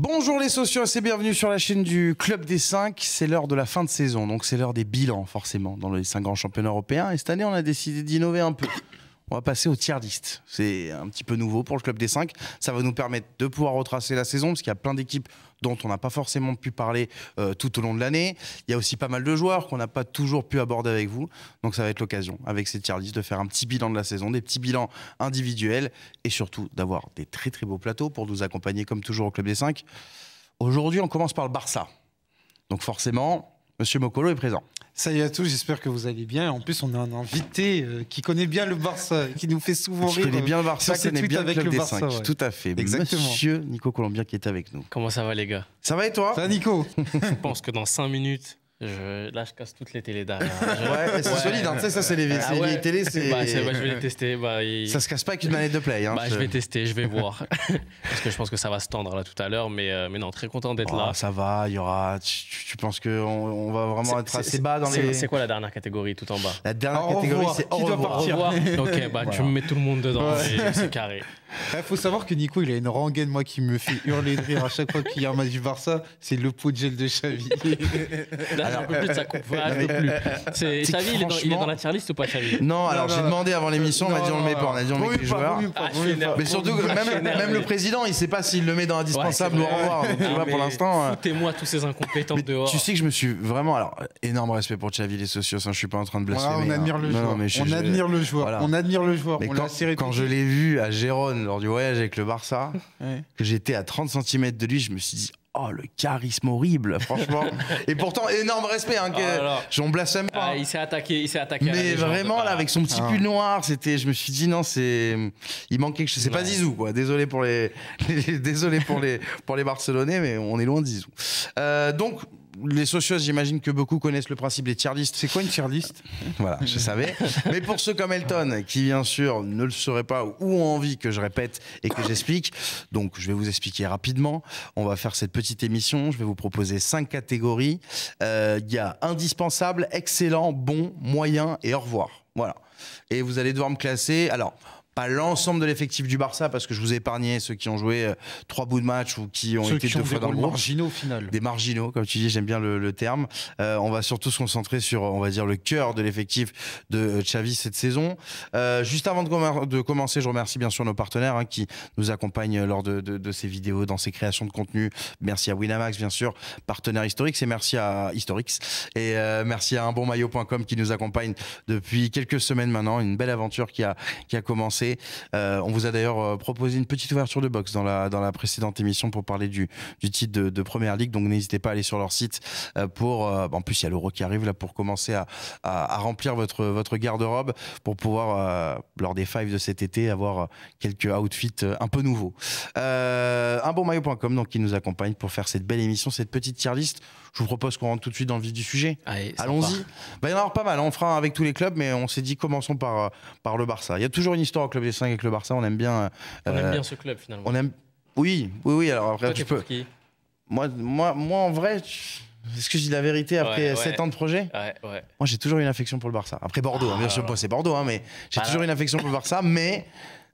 Bonjour les sociaux et bienvenue sur la chaîne du Club des 5. C'est l'heure de la fin de saison, donc c'est l'heure des bilans forcément dans les 5 grands championnats européens. Et cette année, on a décidé d'innover un peu on va passer au tiers-liste, C'est un petit peu nouveau pour le club des 5. Ça va nous permettre de pouvoir retracer la saison, parce qu'il y a plein d'équipes dont on n'a pas forcément pu parler euh, tout au long de l'année. Il y a aussi pas mal de joueurs qu'on n'a pas toujours pu aborder avec vous. Donc ça va être l'occasion, avec ces tiers-listes de faire un petit bilan de la saison, des petits bilans individuels, et surtout d'avoir des très très beaux plateaux pour nous accompagner, comme toujours, au club des 5. Aujourd'hui, on commence par le Barça. Donc forcément, Monsieur Mokolo est présent. Salut à tous, j'espère que vous allez bien. En plus, on a un invité euh, qui connaît bien le Barça, qui nous fait souvent rire. Je connais bien le euh, Barça, qui connaît bien avec le, Barça. Tout à fait. Exactement. Monsieur Nico Colombien qui est avec nous. Comment ça va, les gars Ça va et toi Ça Nico Je pense que dans 5 minutes, je... Là, je casse toutes les télés derrière. Ouais, c'est solide, hein, tu sais, ça, c'est les, ah, ouais. les télés. Bah, bah, je vais les tester. Bah, Ça se casse pas avec une manette de play. Hein, bah, je... vais tester, je vais voir. Parce que je pense que ça va se tendre là tout à l'heure, mais, euh, mais non, très content d'être oh, là. Ça va, il y aura. Tu, penses qu'on on va vraiment être assez bas dans les. C'est quoi la dernière catégorie tout en bas La dernière catégorie, c'est au revoir. Qui doit partir Ok, bah, tu me mets tout le monde dedans, c'est carré. Il eh, faut savoir que Nico, il a une rengaine, moi, qui me fait hurler de rire à chaque fois qu'il y a un match du Barça. C'est le pot de gel de Xavi. Là, un peu plus de sa plus. C'est, Xavi, il est, dans, il la tier list ou pas, Xavi Non, alors j'ai demandé avant l'émission, on m'a dit on le met pas, on a dit on met les joueurs. Mais surtout même, le président, il sait pas s'il le met dans indispensable ou au revoir. tu vois, pour l'instant. Euh, foutez-moi tous ces incompétents dehors. tu sais que je me suis vraiment. Alors, énorme respect pour Xavi, les socios, Je hein, je suis pas en train de blasphémer. on admire le joueur. on admire le joueur. On admire le joueur. quand, je l'ai vu à Gérone lors du voyage avec le Barça, que j'étais à 30 cm de lui, je me suis dit Oh, le charisme horrible, franchement. et pourtant, énorme respect. Hein, ah j'en blasphème pas. Ah, il s'est attaqué, il s'est attaqué. Mais vraiment, là, ah. avec son petit pull noir, c'était. Je me suis dit, non, c'est. Il manquait quelque chose. C'est pas Zizou, quoi. Désolé pour les, désolé pour les, pour les Barcelonais, mais on est loin de Zizou. Euh, donc, les socios, j'imagine que beaucoup connaissent le principe des tier C'est quoi une tier Voilà, je savais. Mais pour ceux comme Elton, qui bien sûr ne le sauraient pas ou ont envie que je répète et que j'explique, donc je vais vous expliquer rapidement. On va faire cette petite émission. Je vais vous proposer cinq catégories. Euh, il y a indispensable, excellent, bon, moyen et au revoir. Voilà. Et vous allez devoir me classer. Alors l'ensemble de l'effectif du Barça, parce que je vous épargnais ceux qui ont joué euh, trois bouts de match ou qui ont été qui deux fois dans le groupe. marginaux final. Des marginaux, comme tu dis, j'aime bien le, terme. Euh, on va surtout se concentrer sur, on va dire, le cœur de l'effectif de euh, Xavi cette saison. juste avant de, commencer, je remercie bien sûr nos partenaires hein, qui nous accompagnent lors de, ces vidéos, dans ces créations de contenu. Merci à Winamax, bien sûr, partenaire historique, et merci à Historix. Et merci à unbonmaillot.com qui nous accompagne depuis quelques semaines maintenant. Une belle aventure qui a, qui a commencé euh, on vous a d'ailleurs euh, proposé une petite ouverture de box dans la, dans la précédente émission pour parler du, titre de, Première Ligue. Donc n'hésitez pas à aller sur leur site euh, pour... en plus, il y a l'euro qui arrive là pour commencer à, remplir votre, votre garde-robe pour pouvoir, lors des fives de cet été, avoir quelques outfits un peu nouveaux. un bon maillot.com qui nous accompagne pour faire cette belle émission, cette petite tier list je vous propose qu'on rentre tout de suite dans le vif du sujet. Allons-y. Bah, il y en a pas mal, hein. on fera avec tous les clubs, mais on s'est dit commençons par, euh, par le Barça. Il y a toujours une histoire au Club des 5 avec le Barça, on aime bien. Euh, on aime euh, bien ce club finalement. On aime... Oui, oui, oui. Alors après, tu peux. moi, moi, moi, en vrai. Est-ce que je dis la vérité après 7 ans de projet ouais, Moi, j'ai toujours une affection pour le Barça. Après Bordeaux, hein, bien sûr, ah. c'est Bordeaux, hein, mais j'ai bah, toujours une affection pour le Barça. Mais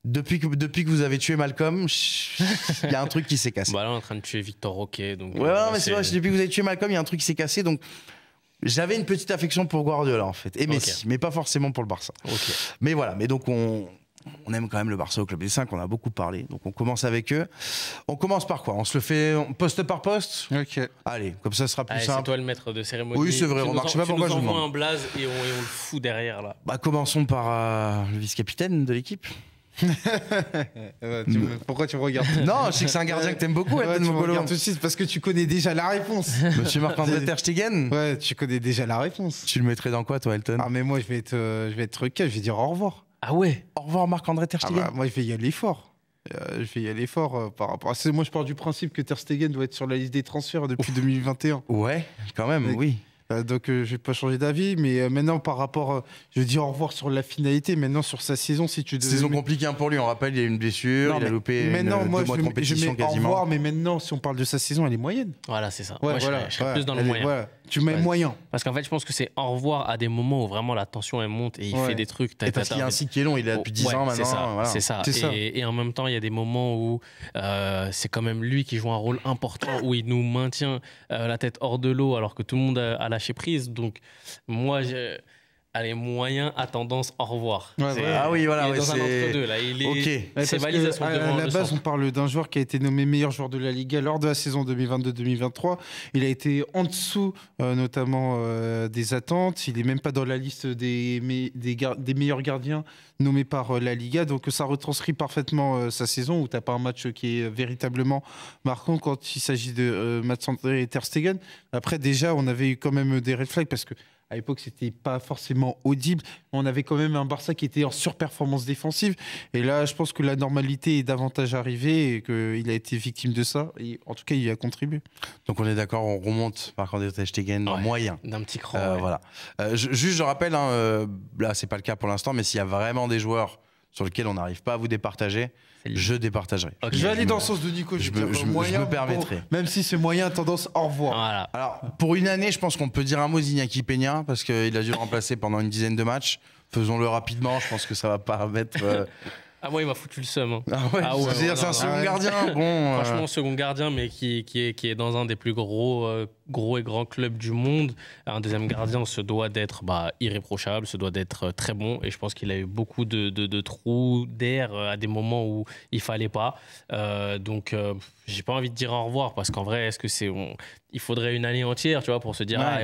depuis que, depuis que vous avez tué Malcolm, il y a un truc qui s'est cassé. Bah là, on est en train de tuer Victor Roquet. Donc, ouais, mais c'est vrai, depuis que vous avez tué Malcolm, il y a un truc qui s'est cassé. Donc, j'avais une petite affection pour Guardiola, en fait. Et Messi, mais pas forcément pour le Barça. Mais voilà, mais donc on, on aime quand même le Barça au Club des 5, on a beaucoup parlé. Donc on commence avec eux. On commence par quoi On se le fait poste par poste Ok. Allez, comme ça sera plus simple. C'est toi le maître de cérémonie. Oui, c'est vrai, tu on marche en, pas pourquoi je un blaze et on, le fout derrière là. Bah commençons par euh, le vice-capitaine de l'équipe. Euh, tu me... Pourquoi tu me regardes Non, je sais que c'est un gardien que t'aimes beaucoup, me ouais, tout de suite parce que tu connais déjà la réponse. Monsieur Marc-André Ter Stegen Ouais, tu connais déjà la réponse. Tu le mettrais dans quoi, toi, Elton Ah, mais moi, je vais être, euh, je vais être truqué, je vais dire au revoir. Ah ouais Au revoir, Marc-André Ter ah Stegen. Bah, moi, je vais y aller fort. Euh, je vais y aller fort par rapport à... Moi, je pars du principe que Ter Stegen doit être sur la liste des transferts depuis 2021. Ouais, quand même, oui. Euh, donc euh, je n'ai pas changé d'avis. Mais euh, maintenant, par rapport, je dis au revoir sur la finalité. Maintenant, sur sa saison, si tu Saison compliquée hein, pour lui, on rappelle, il y a une blessure, il a loupé maintenant, moi, je de mets, je Au revoir, mais maintenant, si on parle de sa saison, elle est moyenne. Voilà, c'est ça. moi, je, serais, plus dans le moyen. Tu mets moyen. Parce qu'en fait, je pense que c'est au revoir à des moments où vraiment la tension elle monte et il fait des trucs. Et parce qu'il y a un cycle qui est long, il a depuis 10 ans maintenant. C'est ça. Et, en même temps, il y a des moments où c'est quand même lui qui joue un rôle important, où il nous maintient la tête hors de l'eau alors que tout le monde a lâcher prise. Donc, moi, je Allez, moyen à tendance, au revoir. Ah oui, voilà. Il est dans un entre-deux, Il est... Euh, à la base, on parle d'un joueur qui a été nommé meilleur joueur de la Liga lors de la saison 2022-2023. Il a été en dessous, euh, notamment, euh, des attentes. Il n'est même pas dans la liste des, des meilleurs gardiens nommés par la Liga. Donc, ça retranscrit parfaitement sa saison où tu n'as pas un match qui est véritablement marquant quand il s'agit de Mats André et Ter Stegen. Après, déjà, on avait eu quand même des red flags parce que à l'époque, c'était pas forcément audible. On avait quand même un Barça qui était en surperformance défensive. Et là, je pense que la normalité est davantage arrivée et qu'il a été victime de ça. Et en tout cas, il y a contribué. Donc, on est d'accord, on remonte par andré Stegen en moyen. D'un petit cran. Euh, voilà. Euh, je, juste, je rappelle, hein, euh, là, c'est pas le cas pour l'instant, mais s'il y a vraiment des joueurs sur lesquels on n'arrive pas à vous départager, je départagerai. Je vais aller dans le sens de Nico. Je, me, je, euh, permettrai. même si c'est moyen, tendance, au revoir. Alors, pour une année, je pense qu'on peut dire un mot Zignaki Peña, parce qu'il a dû le remplacer pendant une dizaine de matchs. Faisons-le rapidement, je pense que ça va pas mettre... Euh, ah moi il m'a foutu le seum. Hein. Ah, ah ouais, c'est un second gardien. Bon, euh. Franchement second gardien mais qui, est, qui est dans un des plus gros gros et grand club du monde, un deuxième gardien se doit d'être bah, irréprochable, se doit d'être euh, très bon. Et je pense qu'il a eu beaucoup de, trous d'air euh, à des moments où il fallait pas. Euh, donc, j'ai pas envie de dire au revoir parce qu'en vrai, est-ce que c'est. il faudrait une année entière, tu vois, pour se dire. Ah,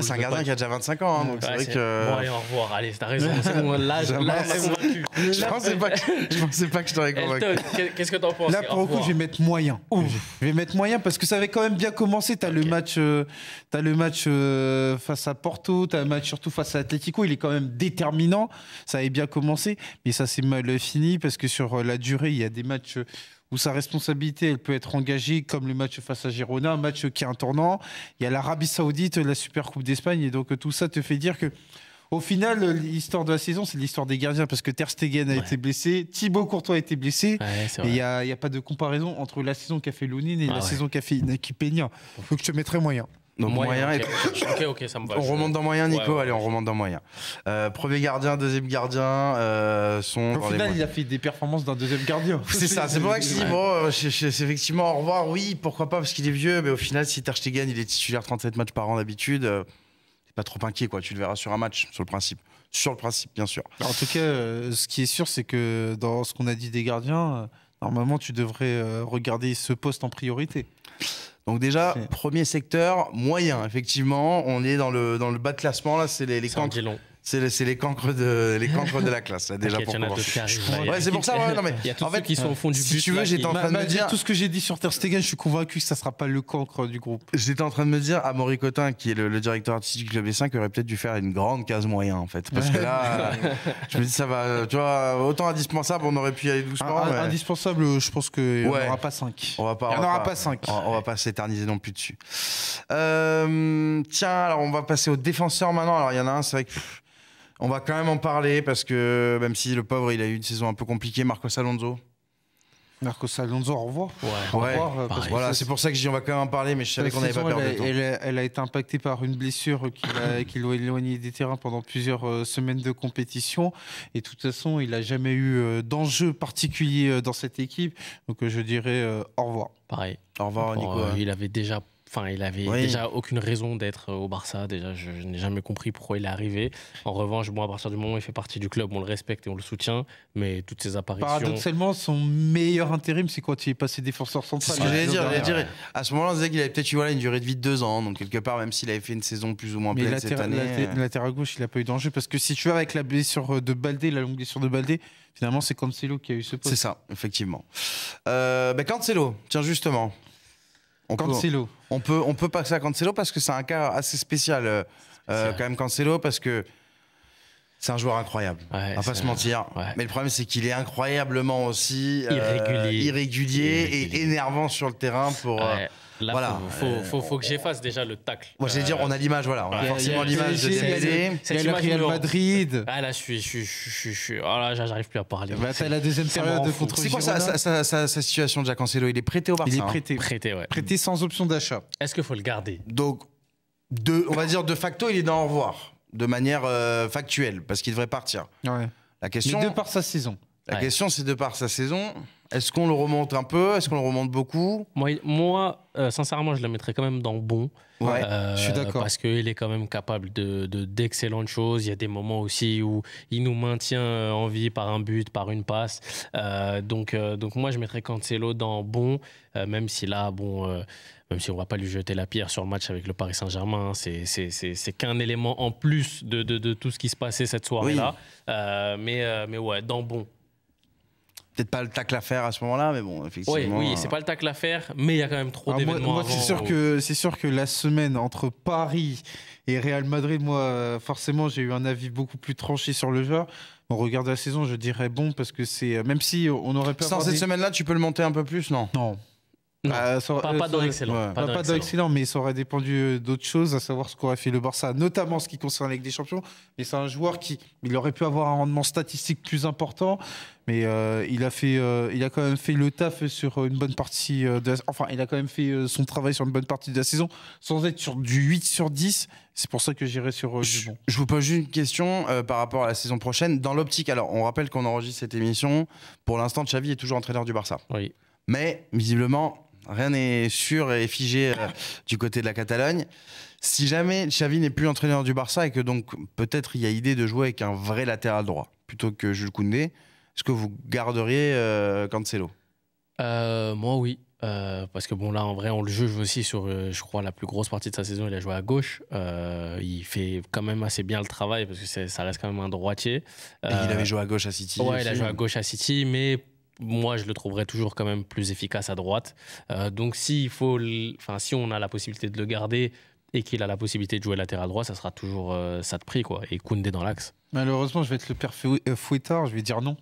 c'est un gardien qui a déjà 25 ans. Hein, donc c'est vrai que. Bon, allez, au revoir. Allez, t'as raison. C'est bon, là, je là je pensais pas que je, pensais pas que je t'aurais convaincu. Qu'est-ce que t'en penses Là, pour le coup, je vais mettre moyen. Je vais mettre moyen parce que ça avait quand même bien commencé. Euh, le match, as le match face à Porto, as le match surtout face à Atlético. Il est quand même déterminant. Ça avait bien commencé, mais ça s'est mal fini parce que sur euh, la durée, il y a des matchs où sa responsabilité elle peut être engagée, comme le match face à Girona, un match qui est un tournant. Il y a l'Arabie Saoudite, la Super Coupe d'Espagne, et donc euh, tout ça te fait dire que au final, l'histoire de la saison, c'est l'histoire des gardiens parce que Ter Stegen a été blessé, Thibaut Courtois a été blessé. et il n'y a, pas de comparaison entre la saison qu'a fait Lounine et bah la saison qu'a fait Inaki Il Faut que je te mettrais moyen. Donc moyen. on remonte dans moyen, Nico. Allez, on remonte dans moyen. Euh, premier gardien, deuxième gardien euh, Au final, il a fait des performances d'un deuxième gardien. C'est ça. C'est pour ça que je dis bon, euh, effectivement au revoir. Oui, pourquoi pas parce qu'il est vieux, mais au final, si Ter Stegen il est titulaire 37 matchs par an d'habitude. Euh, pas trop inquiet, quoi. Tu le verras sur un match, sur le principe. Sur le principe, bien sûr. En tout cas, euh, ce qui est sûr, c'est que dans ce qu'on a dit des gardiens, euh, normalement, tu devrais euh, regarder ce poste en priorité. Donc déjà, premier secteur, moyen, effectivement. On est dans le, dans le bas de classement, là, c'est les, les camps c'est les, les, cancres de les cancres de la classe déjà pour Ouais, c'est pour ça. il y a en fait qui sont au fond du si Si tu veux, j'étais en train de bah, me bah, dire tout ce que j'ai dit sur Ter Stegen, je suis convaincu que ça sera pas le cancre du groupe. J'étais en train de me dire à ah, Maurice Cotin, qui est le, directeur artistique du club b 5 aurait peut-être dû faire une grande case moyen en fait, parce que là, je me dis ça va. Tu vois, autant indispensable, on aurait pu y aller doucement. Indispensable, je pense que on aura pas 5 On pas. pas 5 On, va pas s'éterniser non plus dessus. Euh, tiens, alors on va passer aux défenseurs maintenant. Alors il y en a un, c'est vrai que on va quand même en parler parce que même si le pauvre, il a eu une saison un peu compliquée, Marcos Alonso. Marcos Alonso, au revoir. Au revoir c'est pour ça que je dis on va quand même en parler, mais je savais qu'on n'avait pas perdu. Elle, elle, a été impactée par une blessure qui hmm. l'a éloigné des terrains pendant plusieurs euh, semaines de compétition. Et de toute façon, il n'a jamais eu euh, d'enjeu particulier euh, dans cette équipe. Donc je dirais au revoir. Pareil. Au revoir, Nico. il avait déjà il avait déjà aucune raison d'être euh, au Barça. Déjà, je, n'ai jamais compris pourquoi il est arrivé. En revanche, bon, à partir du moment où il fait partie du club, on le respecte et on le soutient. Mais toutes ses apparitions. Paradoxalement, son meilleur intérim, c'est quand il est passé défenseur central. J'allais dire, j'allais dire, À ce moment-là, on disait qu'il avait peut-être eu une durée de vie de deux ans. Donc, quelque part, même s'il avait fait une saison plus ou moins pleine cette année. Euh. Latéral gauche, il n'a pas eu danger Parce que si tu vas avec la blessure euh, de Baldé, la longue blessure de Baldé, finalement, c'est Cancelo qui a eu ce poste. C'est ça, effectivement. Euh, ben, Cancelo, tiens, justement on Cancelo. Peut, on, peut, on peut passer à Cancelo parce que c'est un cas assez spécial, euh, euh, quand même, Cancelo, parce que c'est un joueur incroyable, on va pas se mentir. Mais le problème, c'est qu'il est incroyablement aussi euh, irrégulier, et énervant sur le terrain pour voilà. Euh, faut, faut, que j'efface déjà le tacle. Moi, j'allais dire, on a l'image, voilà. On a forcément l'image de Dembélé. C'est le Real Madrid. Ah là, je suis, je suis, oh là, j'arrive plus à parler. c'est bah, la deuxième période de contre C'est quoi sa, situation Jacques Cancelo Il est prêté au Barça Il est hein. prêté. Prêté, Prêté sans option d'achat. Est-ce qu'il faut le garder Donc, de, on va dire de facto, il est dans au revoir, de manière euh, factuelle, parce qu'il devrait partir. Ouais. La question. Mais de par sa saison. La question, c'est de par sa saison. Est-ce qu'on le remonte un peu Est-ce qu'on le remonte beaucoup Moi, moi euh, sincèrement, je le mettrais quand même dans bon. Euh, je suis d'accord. Parce qu'il est quand même capable d'excellentes de, d'excellentes choses. Il y a des moments aussi où il nous maintient euh, en vie par un but, par une passe. donc, donc moi, je mettrais Cancelo dans bon, même si là, bon même si on va pas lui jeter la pierre sur le match avec le Paris Saint-Germain, hein, c'est qu'un élément en plus de, tout ce qui se passait cette soirée-là. mais, mais ouais, dans bon peut-être pas le tacle à faire à ce moment-là, mais bon, effectivement. Oui, oui, euh, c'est pas le tacle à faire, mais il y a quand même trop d'événements. Moi, c'est sûr, euh, que, sûr que la semaine entre Paris et Real Madrid, moi, forcément, j'ai eu un avis beaucoup plus tranché sur le joueur. On regarde la saison, je dirais bon, parce que c'est. Euh, même si on aurait pu. Sans cette semaine-là, tu peux le monter un peu plus, non Non pas, pas, dans Pas, dans mais ça aurait dépendu euh, d'autres choses, à savoir ce qu'aurait fait le Barça, notamment ce qui concerne la des Champions. Mais c'est un joueur qui, il aurait pu avoir un rendement statistique plus important, mais euh, il a fait, euh, il a quand même fait le taf sur une bonne partie. De enfin, il a quand même fait son travail sur une bonne partie de la saison, sans être sur du 8 sur 10. C'est pour ça que j'irai sur je, je, vous pose juste une question par rapport à la saison prochaine. Dans l'optique, alors on rappelle qu'on enregistre cette émission. Pour l'instant, Xavi est toujours entraîneur du Barça. Oui. Mais visiblement, Rien n'est sûr et figé euh, du côté de la Catalogne. Si jamais Xavi n'est plus entraîneur du Barça et que donc peut-être il y a idée de jouer avec un vrai latéral droit plutôt que Jules Koundé, est-ce que vous garderiez euh, Cancelo euh, Moi oui. parce que bon là en vrai on le juge aussi sur je crois la plus grosse partie de sa saison il a joué à gauche il fait quand même assez bien le travail parce que ça reste quand même un droitier il avait joué à gauche à City ouais il a joué à hein. gauche à City mais moi, je le trouverais toujours quand même plus efficace à droite. Euh, donc, si, faut, enfin, si on a la possibilité de le garder et qu'il a la possibilité de jouer latéral droit, ça sera toujours euh, ça de prix. Quoi. Et Koundé dans l'axe. Malheureusement, je vais être le père euh, fouettard, je vais dire non.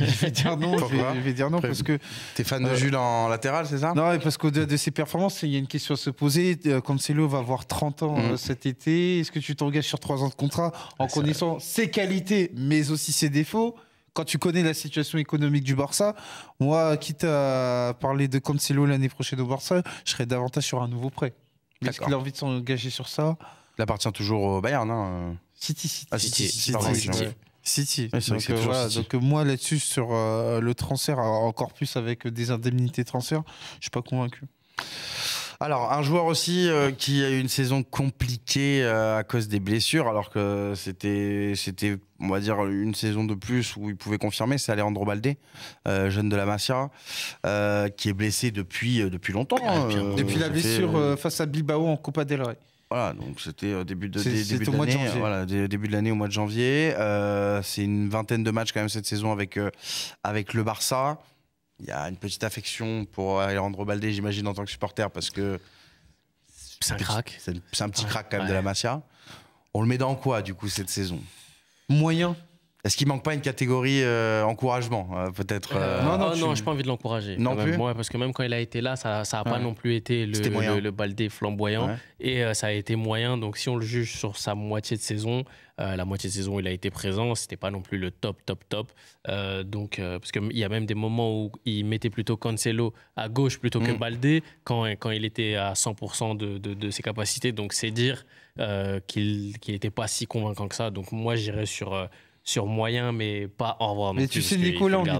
je vais dire non, je vais, dire non parce que. T'es fan de Jules en latéral, c'est ça Non, parce qu'au-delà de ses performances, il y a une question à se poser. Cancelo va avoir 30 ans mm. cet été. Est-ce que tu t'engages sur 3 ans de contrat en ah, connaissant ses qualités mais aussi ses défauts quand tu connais la situation économique du Barça, moi, quitte à parler de Cancelo l'année prochaine au Barça, je serais davantage sur un nouveau prêt. Est-ce qu'il a envie de s'engager sur ça Il appartient toujours au Bayern, hein euh. ah, City, City. City. City. donc, euh, moi là-dessus sur euh, le transfert, encore plus avec des indemnités transfert, je suis pas convaincu. Alors, un joueur aussi euh, qui a eu une saison compliquée euh, à cause des blessures, alors que c'était, c'était, on va dire, une saison de plus où il pouvait confirmer, c'est Alejandro Baldé, euh, jeune de la Masia, qui est blessé depuis, depuis longtemps. Ah, hein. depuis la blessure face à Bilbao en Copa del Rey. Voilà, donc c'était début de, début de l'année. Voilà, début de l'année au mois de janvier. c'est une vingtaine de matchs quand même cette saison avec, avec le Barça il y a une petite affection pour Alejandro Baldé, j'imagine, en tant que supporter, parce que. C'est un crack. C'est un petit crack quand même de la Masia. On le met dans quoi, du coup, cette saison Moyen. Est-ce qu'il manque pas une catégorie euh, encouragement, euh, peut-être euh, Non, non, oh, j'ai pas envie de l'encourager. Non plus. Ouais, parce que même quand il a été là, ça n'a pas non plus été le, le, Baldé flamboyant. Et ça a été moyen. Donc si on le juge sur sa moitié de saison, euh, la moitié de saison, il a été présent. C'était pas non plus le top, top, top. Euh, donc, euh, parce qu'il y a même des moments où il mettait plutôt Cancelo à gauche plutôt que mm. Baldé quand, quand il était à 100% de, ses capacités. Donc, c'est dire qu'il n'était pas si convaincant que ça. Donc, moi, j'irais sur sur moyen, mais pas au revoir. Mais tu sais, Nicolas, on est,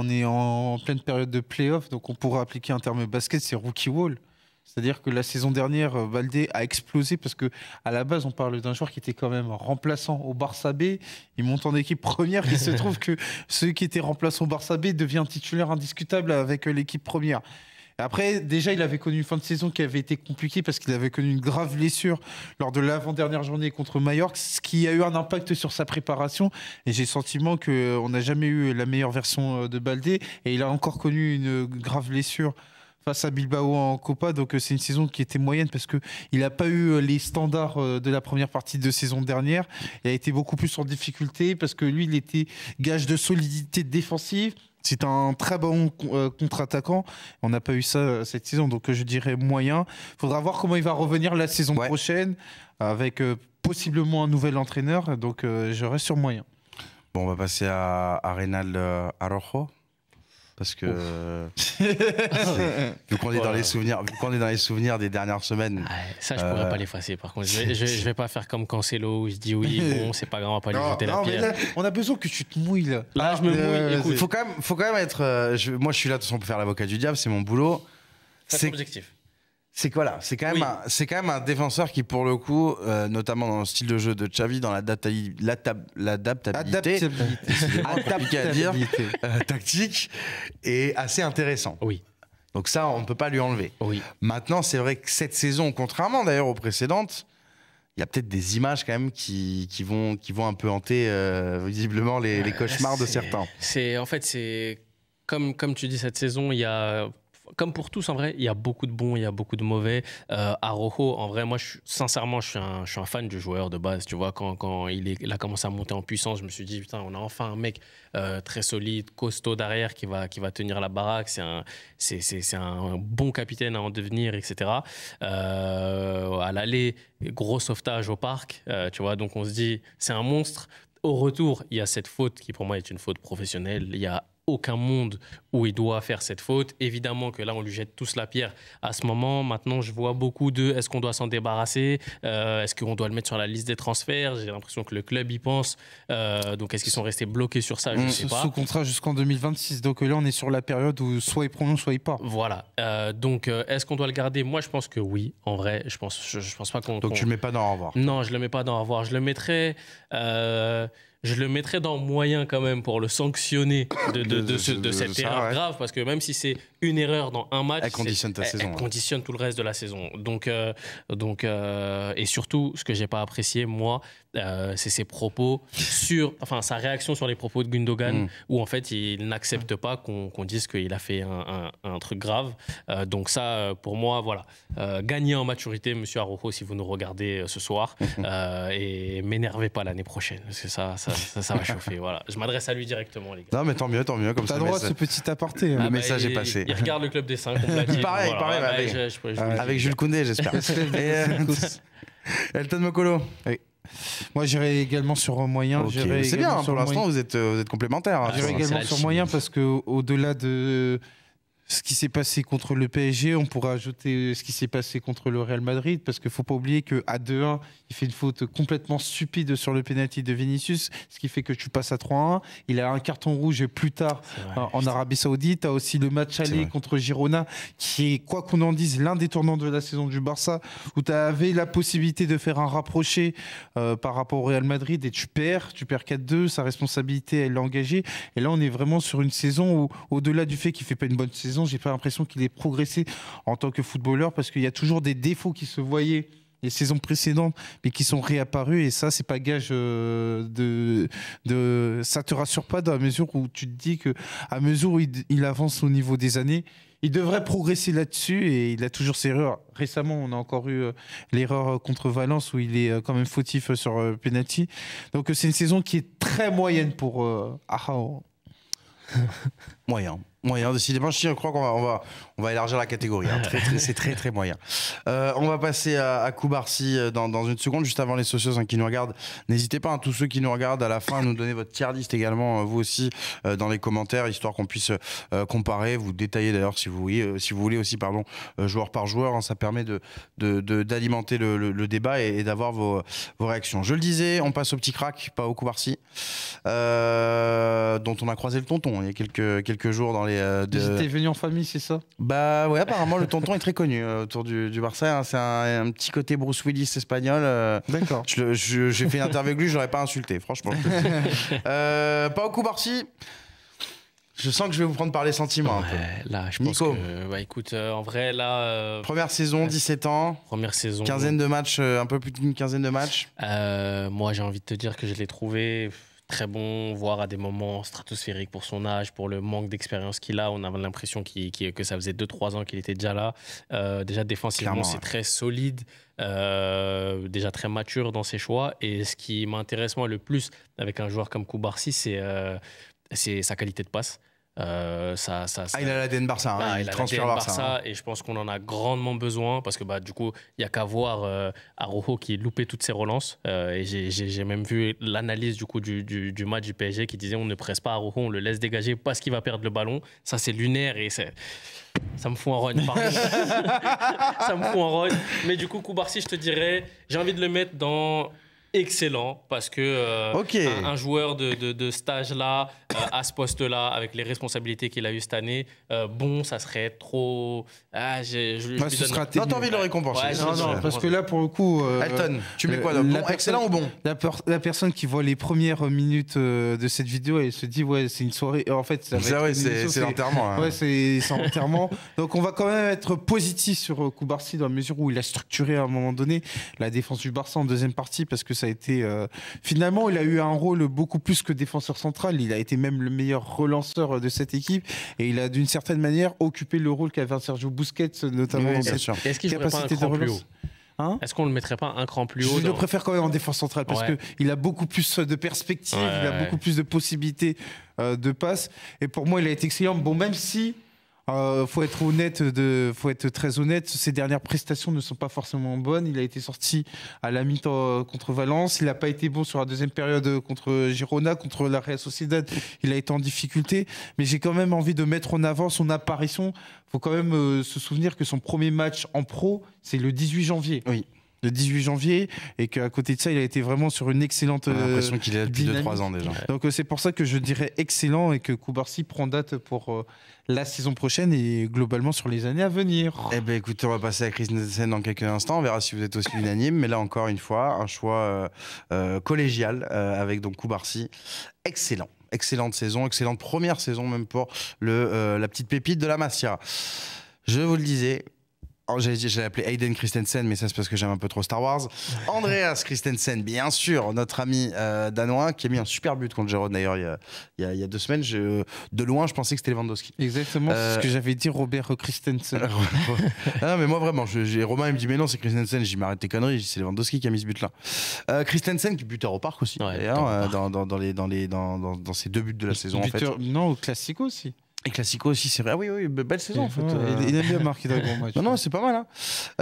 on est en pleine période de play-off. donc on pourra appliquer un terme basket, c'est rookie wall. C'est-à-dire que la saison dernière, Baldé euh, a explosé parce que à la base, on parle d'un joueur qui était quand même remplaçant au Barça B. Il monte en équipe première. Il se trouve que celui qui était remplaçant au Barça B devient titulaire indiscutable avec euh, l'équipe première. Après, déjà, il avait connu une fin de saison qui avait été compliquée parce qu'il avait connu une grave blessure lors de l'avant-dernière journée contre Mallorca, ce qui a eu un impact sur sa préparation. Et j'ai le sentiment qu'on euh, n'a jamais eu la meilleure version de Baldé. Et il a encore connu une grave blessure face à Bilbao en Copa. Donc euh, c'est une saison qui était moyenne parce que il n'a pas eu euh, les standards euh, de la première partie de saison dernière. Il a été beaucoup plus en difficulté parce que lui, il était gage de solidité défensive. C'est un très bon contre-attaquant. On n'a pas eu ça cette saison, donc je dirais moyen. Il faudra voir comment il va revenir la saison prochaine avec possiblement un nouvel entraîneur. Donc je reste sur moyen. Bon, on va passer à Arenal Arojo parce que euh, vu qu'on est dans les souvenirs, dans les souvenirs des dernières semaines. Ah, ça, je pourrais euh, pas l'effacer. Par contre, je vais, vais, pas faire comme Cancelo où je dis oui, bon, c'est pas grave, on va pas lui jeter la pierre. on a besoin que tu te mouilles. Là, ah, je me euh, mouille. Écoute. Faut quand même, faut quand même être. moi, je suis là de toute façon pour faire l'avocat du diable, c'est mon boulot. C'est l'objectif c'est c'est quand même, c'est quand même un défenseur qui pour le coup, euh, notamment dans le style de jeu de Xavi, dans l'adaptabilité, euh, tactique, est assez intéressant. Oui. Donc ça, on ne peut pas lui enlever. Oui. Maintenant, c'est vrai que cette saison, contrairement d'ailleurs aux précédentes, il y a peut-être des images quand même qui, vont, qui vont un peu hanter euh, visiblement les, cauchemars de certains. C'est en fait c'est comme, comme tu dis cette saison, il y a comme pour tous en vrai, il y a beaucoup de bons, il y a beaucoup de mauvais. Euh, Arojo, en vrai, moi, je, sincèrement, je suis, un, je fan du joueur de base. Tu vois, quand, il, a commencé à monter en puissance, je me suis dit, putain, on a enfin un mec euh, très solide, costaud derrière qui va, tenir la baraque. C'est un, bon capitaine à en devenir, etc. Euh, à l'aller, gros sauvetage au parc. Euh, tu vois, donc on se dit, c'est un monstre. Au retour, il y a cette faute qui pour moi est une faute professionnelle. Il y a aucun monde où il doit faire cette faute. Évidemment que là, on lui jette tous la pierre à ce moment. Maintenant, je vois beaucoup de est-ce qu'on doit s'en débarrasser euh, Est-ce qu'on doit le mettre sur la liste des transferts J'ai l'impression que le club y pense. Euh, donc, est-ce qu'ils sont restés bloqués sur ça Je mm. sais pas. Sous contrat jusqu'en 2026. Donc là, on est sur la période où soit il prononce, soit il part. Voilà. Euh, donc, est-ce qu'on doit le garder Moi, je pense que oui. En vrai, je pense, je, je pense pas qu'on. Donc, tu le mets pas dans au revoir Non, je le mets pas dans avoir. revoir. Je le mettrais je le mettrais dans moyen quand même pour le sanctionner de, de, cette erreur grave, parce que même si c'est une erreur dans un match, elle conditionne ta saison. Hein. conditionne tout le reste de la saison. Donc, euh, donc euh, et surtout, ce que j'ai pas apprécié moi, euh, c'est ses propos sur, enfin sa réaction sur les propos de Gundogan, mm. où en fait il n'accepte pas qu'on dise qu'il a fait un, un, truc grave. donc ça, pour moi, voilà, gagner en maturité, Monsieur Arrojo si vous nous regardez ce soir, et m'énervez pas l'année prochaine, parce que ça, ça, ça, va chauffer. Voilà, je m'adresse à lui directement, les gars. Non, mais tant mieux, tant mieux. Comme as droit à ce petit aparté. Hein. le ah, bah, message est passé regarde le club des 5 pareil, pareil, avec, Jules Koundé, j'espère. Euh, Elton Mokolo. Moi, j'irai également sur moyen. C'est bien, pour l'instant, vous êtes, euh, vous êtes complémentaires. Hein. j'irai ah, également sur moyen parce quau delà de ce qui s'est passé contre le PSG, on pourrait ajouter ce qui s'est passé contre le Real Madrid, parce qu'il ne faut pas oublier qu'à 2-1, il fait une faute complètement stupide sur le pénalty de Vinicius, ce qui fait que tu passes à 3-1. Il a un carton rouge plus tard euh, en Arabie Saoudite. Tu as aussi le match aller contre Girona, qui est, quoi qu'on en dise, l'un des tournants de la saison du Barça, où tu avais la possibilité de faire un rapproché euh, par rapport au Real Madrid, et tu perds, tu perds 4-2, sa responsabilité, elle l'a engagée. Et là, on est vraiment sur une saison où, au-delà du fait qu'il ne fait pas une bonne saison, j'ai pas l'impression qu'il ait progressé en tant que footballeur parce qu'il y a toujours des défauts qui se voyaient les saisons précédentes, mais qui sont réapparus. Et ça, c'est pas gage euh, de, de. Ça te rassure pas dans la mesure où tu te dis que, à mesure où il, avance au niveau des années, il devrait progresser là-dessus et il a toujours ses erreurs. Récemment, on a encore eu euh, l'erreur euh, contre Valence où il est quand même fautif sur penalty. Donc, c'est une saison qui est très moyenne pour Moyen. Moyen, décidément. Je crois qu'on va, on va, on va élargir la catégorie. Hein. c'est très, très moyen. Euh, on va passer à, à Koubarsi euh, dans, une seconde, juste avant les socios hein, qui nous regardent. N'hésitez pas, à hein, tous ceux qui nous regardent, à la fin, à nous donner votre tier list également, euh, vous aussi, dans les commentaires, histoire qu'on puisse comparer, vous détailler d'ailleurs si vous voulez, si vous voulez aussi, pardon, joueur par joueur. ça permet de, d'alimenter le, débat et, d'avoir vos, réactions. Je le disais, on passe au petit crack, pas au Koubarsi, dont on a croisé le tonton il y a quelques, quelques jours dans les euh, vous euh, venu en famille, c'est ça Bah ouais, apparemment le tonton est très connu euh, autour du, du hein. C'est un, petit côté Bruce Willis espagnol. Euh. D'accord. J'ai fait une interview avec lui, je l'aurais pas insulté, franchement. pas au coup parti. Je sens que je vais vous prendre par les sentiments là, je bah, écoute, en vrai, là, Première saison, 17 ans, première saison. quinzaine de matchs, un peu plus d'une quinzaine de matchs. moi, j'ai envie de te dire que je l'ai trouvé très bon, voire à des moments stratosphériques pour son âge, pour le manque d'expérience qu'il a. On avait l'impression que ça faisait 2-3 ans qu'il était déjà là. Euh, déjà défensivement, c'est très solide, euh, déjà très mature dans ses choix. Et ce qui m'intéresse moi le plus avec un joueur comme Koubarsi, c'est euh, sa qualité de passe. Euh, ça, ça, ah, il a l'ADN Barça, hein. ah, il, Barça. Hein. Et je pense qu'on en a grandement besoin parce que bah, du coup, il n'y a qu'à voir euh, Arojo qui loupé toutes ses relances. Euh, et j'ai même vu l'analyse du, coup du, du, match du PSG qui disait on ne presse pas Arojo, on le laisse dégager parce qu'il va perdre le ballon. Ça, c'est lunaire et c'est. Ça me fout en rogne, ça me fout en rogne. Mais du coup, Koubarsi, je te dirais, j'ai envie de le mettre dans excellent parce que euh, un, joueur de, stage là, euh, à ce poste là, avec les responsabilités qu'il a eu cette année, euh, bon, ça serait trop. Ah, je, je, bah, ce envie de le récompenser. non, non, parce que là pour le coup. tu mets quoi là, Excellent ou bon la, personne qui voit les premières minutes de cette vidéo, elle se dit ouais, c'est une soirée. En fait, c'est l'enterrement. Hein. Ouais, c'est Donc on va quand même être positif sur Koubarsi dans la mesure où il a structuré à un moment donné la défense du Barça en deuxième partie parce que ça a été. Euh, finalement, il a eu un rôle beaucoup plus que défenseur central. Il a été même le meilleur relanceur euh, de cette équipe et il a d'une certaine manière occupé le rôle qu'avait Sergio Busquets, euh, notamment dans cette Est-ce qu'il capacité pas un de relance. Hein Est-ce qu'on le mettrait pas un cran plus haut Je le préfère quand même en défense centrale parce qu'il que il a beaucoup plus de perspectives, il a beaucoup plus de possibilités de passe Et pour moi, il a été excellent. Bon, même si euh, faut être honnête, de, faut être très honnête. Ses dernières prestations ne sont pas forcément bonnes. Il a été sorti à la mi-temps euh, contre Valence. Il n'a pas été bon sur la deuxième période euh, contre Girona, contre la Real Sociedad. Il a été en difficulté. Mais j'ai quand même envie de mettre en avant son apparition. Faut quand même euh, se souvenir que son premier match en pro, c'est le 18 janvier. Oui le 18 janvier et qu'à côté de ça, il a été vraiment sur une excellente. impression euh, qu'il est là depuis 3 ans déjà. Donc euh, c'est pour ça que je dirais excellent et que Koubarsi prend date pour euh, la saison prochaine et globalement sur les années à venir. et eh ben écoutez, on va passer à Chris Nielsen dans quelques instants. On verra si vous êtes aussi unanime. Mais là encore une fois, un choix collégial avec donc Koubarsi. Excellent, excellente saison, excellente première saison même pour le, la petite pépite de la Massia. Je vous le disais, Oh, j'ai appelé Hayden Christensen, mais ça c'est parce que j'aime un peu trop Star Wars. Andreas Christensen, bien sûr, notre ami euh, danois, qui a mis un super but contre Jérôme d'ailleurs il, y a deux semaines. de loin, je pensais que c'était Lewandowski. Exactement, c'est ce euh, que j'avais dit Robert Christensen. ah, non, mais moi vraiment, j'ai, Romain il me dit mais non, c'est Christensen. J'ai m'arrête tes conneries, c'est Lewandowski qui a mis ce but-là. Euh, Christensen qui est buteur au parc aussi, d'ailleurs, dans, dans, les, dans, les, dans, dans, ces deux buts de la saison. Non, au classique aussi. Et Classico aussi, c'est vrai. Ah oui, oui, belle saison en fait. Euh. Il, a bien marqué des Non, non, c'est pas mal. Hein.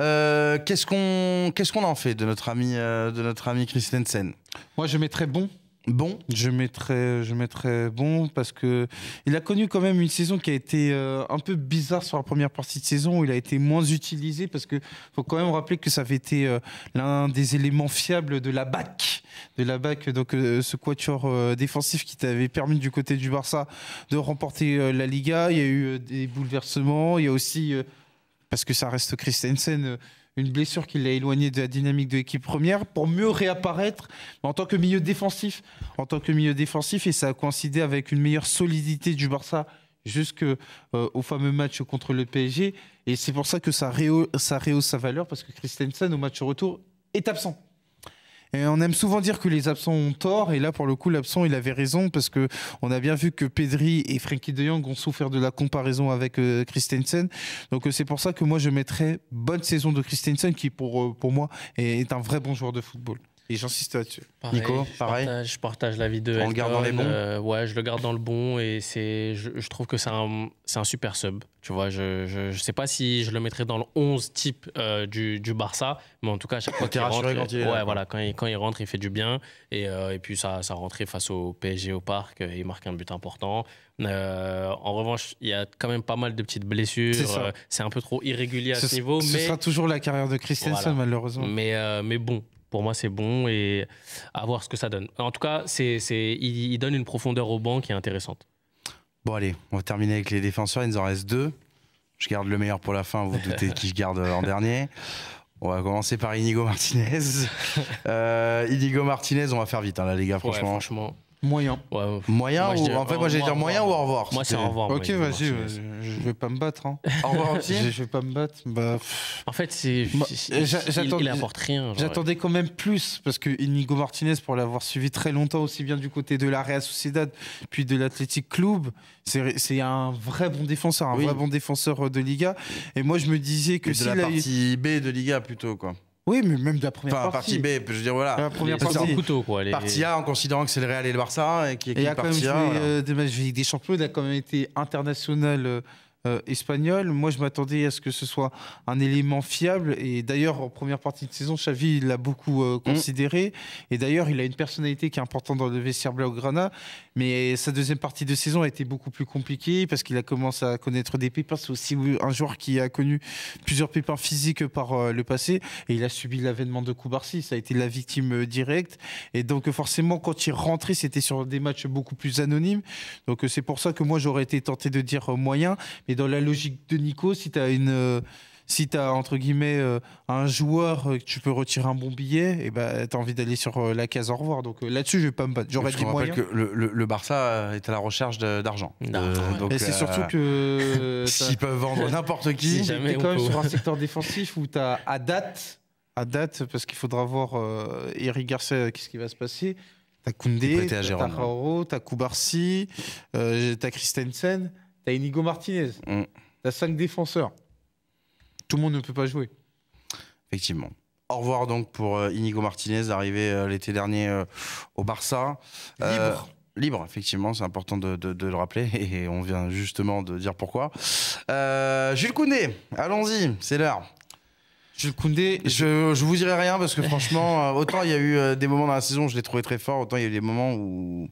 Euh, qu'est-ce qu'on qu'est-ce en fait de notre ami, euh, de notre ami Christensen Moi, je mettrais bon. Bon, je mettrais, je bon parce que il a connu quand même une saison qui a été euh, un peu bizarre sur la première partie de saison où il a été moins utilisé parce que faut quand même rappeler que ça avait été euh, l'un des éléments fiables de la BAC, de la BAC, donc euh, ce quatuor défensif qui t'avait permis du côté du Barça de remporter la Liga. Il y a eu des bouleversements, il y a aussi parce que ça reste Christensen une blessure qui l'a éloigné de la dynamique de l'équipe première pour mieux réapparaître en tant que milieu défensif. En tant que milieu défensif, et ça a coïncidé avec une meilleure solidité du Barça jusqu'au euh, au fameux match contre le PSG. Et c'est pour ça que ça, rehausse ça sa valeur parce que Christensen, au match retour, est absent. Et on aime souvent dire que les absents ont tort. Et là, pour le coup, l'absent, il avait raison parce que on a bien vu que Pedri et Frankie de Jong ont souffert de la comparaison avec euh, Christensen. Donc, euh, c'est pour ça que moi, je mettrais bonne saison de Christensen qui, pour, euh, pour moi, est un vrai bon joueur de football j'insiste là-dessus. Nico, pareil. je partage l'avis de. En le gardant les bons. Euh, ouais, je le garde dans le bon et c'est, je, trouve que c'est un, un, super sub. Tu vois, je, je, sais pas si je le mettrais dans le 11 type euh, du, du, Barça, mais en tout cas, à chaque fois Quand il ouais, voilà, quand il, quand il rentre, il fait du bien. Et, euh, et puis, ça, ça rentrait face au PSG au parc, il marque un but important. en revanche, il y a quand même pas mal de petites blessures. C'est un peu trop irrégulier à ce, niveau. Ce mais... sera toujours la carrière de Christensen, malheureusement. Mais, mais bon, pour moi, c'est bon et à voir ce que ça donne. En tout cas, c'est, il, donne une profondeur au banc qui est intéressante. Bon, allez, on va terminer avec les défenseurs. Il nous en reste deux. Je garde le meilleur pour la fin. Vous, vous doutez qui je garde en dernier. On va commencer par Inigo Martinez. Euh, Inigo Martinez, on va faire vite, là, les gars, franchement. franchement. Moyen. Moyen ou en fait moi j'allais dire moyen ou au revoir. Moi c'est au revoir. Ok vas-y, je vais pas me battre. Hein. au revoir Je vais pas me battre. Bah, en fait c'est il, n'apporte rien. J'attendais quand même plus parce que Inigo Martinez pour l'avoir suivi très longtemps aussi bien du côté de la Real Sociedad puis de l'Athletic Club c'est un vrai bon défenseur un vrai bon défenseur euh, de Liga et moi je me disais que si la partie B de Liga plutôt quoi. Oui, mais même de la première enfin, partie. partie B, je veux dire, voilà. La première partie. Couteau, quoi, les... Partie A, en considérant que c'est le Real et le Barça, et qui est a quand même joué, euh, des matchs des Champions, il a quand même été international euh, euh, espagnol. Moi, je m'attendais à ce que ce soit un élément fiable. Et d'ailleurs, en première partie de saison, Xavi l'a beaucoup euh, mm. considéré. Et d'ailleurs, il a une personnalité qui est importante dans le vestiaire blaugrana. Mais sa deuxième partie de saison a été beaucoup plus compliquée parce qu'il a commencé à connaître des pépins. C'est aussi un joueur qui a connu plusieurs pépins physiques par euh, le passé. Et il a subi l'avènement de Koubarsi. Ça a été la victime directe. Et donc, forcément, quand il rentrait, c'était sur des matchs beaucoup plus anonymes. Donc, c'est pour ça que moi, j'aurais été tenté de dire moyen. Mais et dans la logique de Nico, si tu as une euh, si tu as entre guillemets euh, un joueur euh, que tu peux retirer un bon billet, et eh ben bah, tu as envie d'aller sur la case au revoir. Donc là-dessus, je vais pas me battre. que le, Barça est à la recherche d'argent. Ouais. Et c'est surtout que s'ils peuvent vendre n'importe qui, si jamais quand même sur un secteur défensif où tu as à date à date parce qu'il faudra voir Eric Garcia qu'est-ce qui va se passer. T'as Koundé, t'as Raoro, t'as Koubarsi, as Christensen. T'as Inigo Martinez. Mm. T'as cinq défenseurs. Tout le monde ne peut pas jouer. Effectivement. Au revoir donc pour euh, Inigo Martinez, arrivé euh, l'été dernier euh, au Barça. Libre. libre, effectivement, c'est important de, le rappeler et on vient justement de dire pourquoi. Jules Koundé, allons-y, c'est l'heure. Jules Koundé, je, je vous dirai rien parce que franchement, autant il y a eu des moments dans la saison où je l'ai trouvé très fort, autant il y a eu des moments où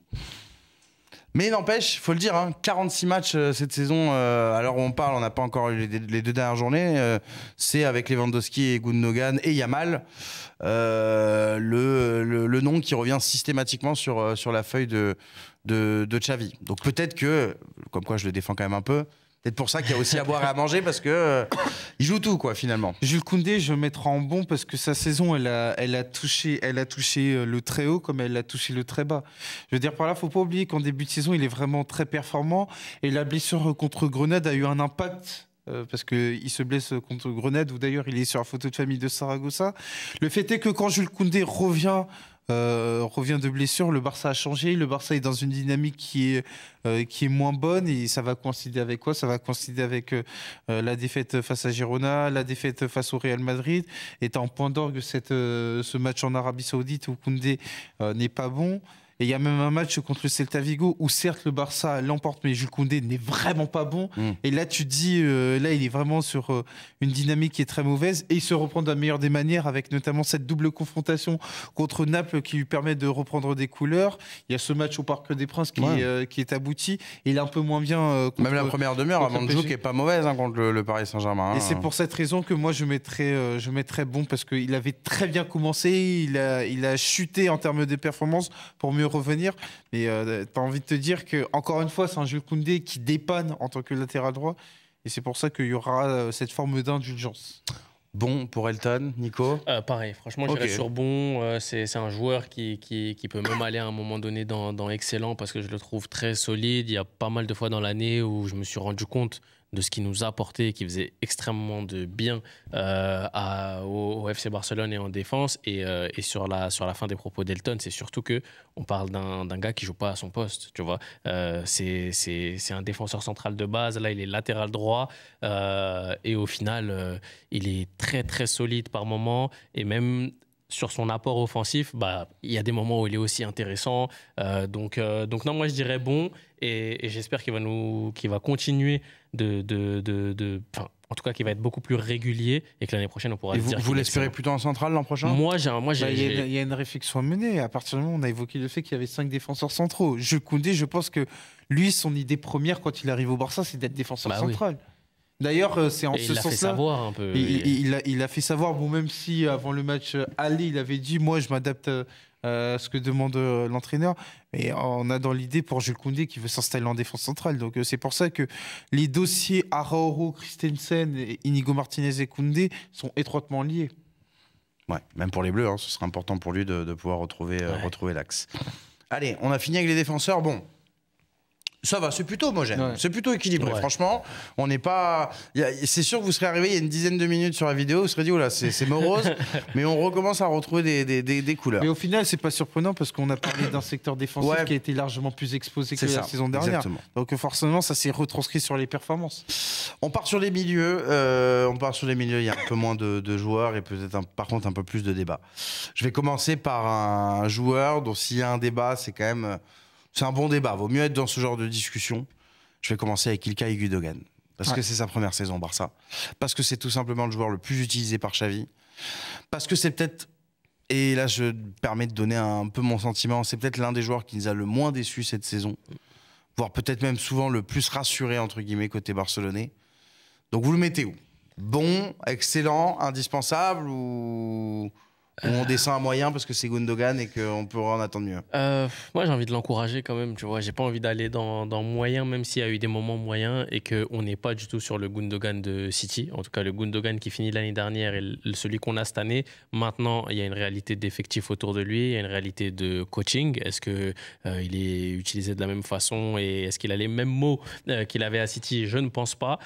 mais n'empêche, faut le dire, 46 hein, matchs euh, cette saison, alors euh, on parle, on n'a pas encore eu les, deux dernières journées. Euh, c'est avec Lewandowski et et Yamal, le, nom qui revient systématiquement sur, sur la feuille de, de, de Xavi. Donc peut-être que, comme quoi je le défends quand même un peu, Peut-être pour ça qu'il y a aussi à boire et à manger parce que euh, il joue tout quoi finalement. Jules Koundé, je mettre en bon parce que sa saison, elle a, elle a touché, elle a touché euh, le très haut comme elle a touché le très bas. Je veux dire par là, faut pas oublier qu'en début de saison, il est vraiment très performant et la blessure euh, contre Grenade a eu un impact parce qu'il se blesse contre Grenade, ou d'ailleurs il est sur la photo de famille de Saragossa. Le fait est que quand Jules Koundé revient euh, revient de blessure. Le Barça a changé. Le Barça est dans une dynamique qui est, euh, qui est moins bonne. Et ça va coïncider avec quoi Ça va coïncider avec euh, la défaite face à Girona, la défaite face au Real Madrid. Et en point d'orgue cette, ce match en Arabie Saoudite où Koundé n'est pas bon il y a même un match contre le Celta Vigo où certes le Barça l'emporte, mais Jules Koundé n'est vraiment pas bon. Hmm. Et là, tu dis, euh, là, il est vraiment sur euh, une dynamique qui est très mauvaise. Et il se reprend de la meilleure des manières avec notamment cette double confrontation contre Naples qui lui permet de reprendre des couleurs. Il y a ce match au Parc des Princes qui, est, euh, qui est, abouti. il est un peu moins bien. même la première demi-heure avant le qui est pas mauvaise hein, contre le, Paris Saint-Germain. Hein. Et c'est pour cette raison que moi, je mettrais, je bon parce qu'il avait très bien commencé. Il a, il a chuté en termes de performances pour mieux revenir, mais euh, tu as envie de te dire que encore une fois, c'est un Jules Koundé qui dépanne en tant que latéral droit, et c'est pour ça qu'il y aura euh, cette forme d'indulgence. Bon pour Elton, Nico euh, Pareil, franchement, je sur bon. c'est un joueur qui, qui, peut même aller à un moment donné dans, dans excellent parce que je le trouve très solide. Il y a pas mal de fois dans l'année où je me suis rendu compte de ce qu'il nous a apportait, qui faisait extrêmement de bien euh, au, FC Barcelone et en défense. Et, euh, sur, la, fin des propos d'Elton, c'est surtout que on parle d'un gars qui joue pas à son poste. Tu vois, euh, c'est un défenseur central de base. Là, il est latéral droit et au final, il est très très solide par moment et même sur son apport offensif, bah, il y a des moments où il est aussi intéressant. Euh, donc, euh, donc, non, moi, je dirais bon. Et, j'espère qu'il va, nous, va continuer de. de, en tout cas, qu'il va être beaucoup plus régulier et que l'année prochaine, on pourra. vous, dire vous l'espérez plutôt en centrale l'an prochain Moi, j'ai. Moi, bah, Il, y a, une réflexion à mener. À partir du moment où on a évoqué le fait qu'il y avait cinq défenseurs centraux, je je pense que lui, son idée première quand il arrive au Barça, c'est d'être défenseur bah central. D'ailleurs, euh, c'est en ce sens-là. Il fait savoir un peu. Il, il, a, fait savoir, même si avant le match Ali, il avait dit Moi, je m'adapte euh, à ce que demande euh, l'entraîneur. Mais on a dans l'idée pour Jules Koundé qui veut s'installer en défense centrale. Donc, c'est pour ça que les dossiers Araoro, Christensen, et Inigo Martinez et Koundé sont étroitement liés. Ouais, même pour les Bleus, hein, ce sera important pour lui de, pouvoir retrouver, retrouver l'axe. Allez, on a fini avec les défenseurs. Bon, ça va, c'est plutôt homogène, c'est plutôt équilibré. Franchement, on n'est pas. C'est sûr que vous serez arrivé il y a une dizaine de minutes sur la vidéo, vous serez dit, là, c'est morose, mais on recommence à retrouver des, des, des, couleurs. Mais au final, c'est pas surprenant parce qu'on a parlé d'un secteur défensif qui a été largement plus exposé que la saison dernière. Donc forcément, ça s'est retranscrit sur les performances. On part sur les milieux, euh, on part sur les milieux, il y a un peu moins de, de joueurs et peut-être par contre un peu plus de débats. Je vais commencer par un joueur dont s'il y a un débat, c'est quand même c'est un bon débat. Vaut mieux être dans ce genre de discussion. Je vais commencer avec Ilka et Gudogan. Parce que c'est sa première saison Barça. Parce que c'est tout simplement le joueur le plus utilisé par Xavi. Parce que c'est peut-être, et là je permets de donner un peu mon sentiment, c'est peut-être l'un des joueurs qui nous a le moins déçus cette saison. Voire peut-être même souvent le plus rassuré, entre guillemets, côté barcelonais. Donc vous le mettez où Bon, excellent, indispensable ou ou on descend à moyen parce que c'est Gundogan et qu'on peut en attendre mieux euh, Moi, j'ai envie de l'encourager quand même. Tu vois, j'ai pas envie d'aller dans, moyen, même s'il y a eu des moments moyens et que on n'est pas du tout sur le Gundogan de City. En tout cas, le Gundogan qui finit l'année dernière et celui qu'on a cette année. Maintenant, il y a une réalité d'effectifs autour de lui, il y a une réalité de coaching. Est-ce que euh, il est utilisé de la même façon et est-ce qu'il a les mêmes mots euh, qu'il avait à City Je ne pense pas.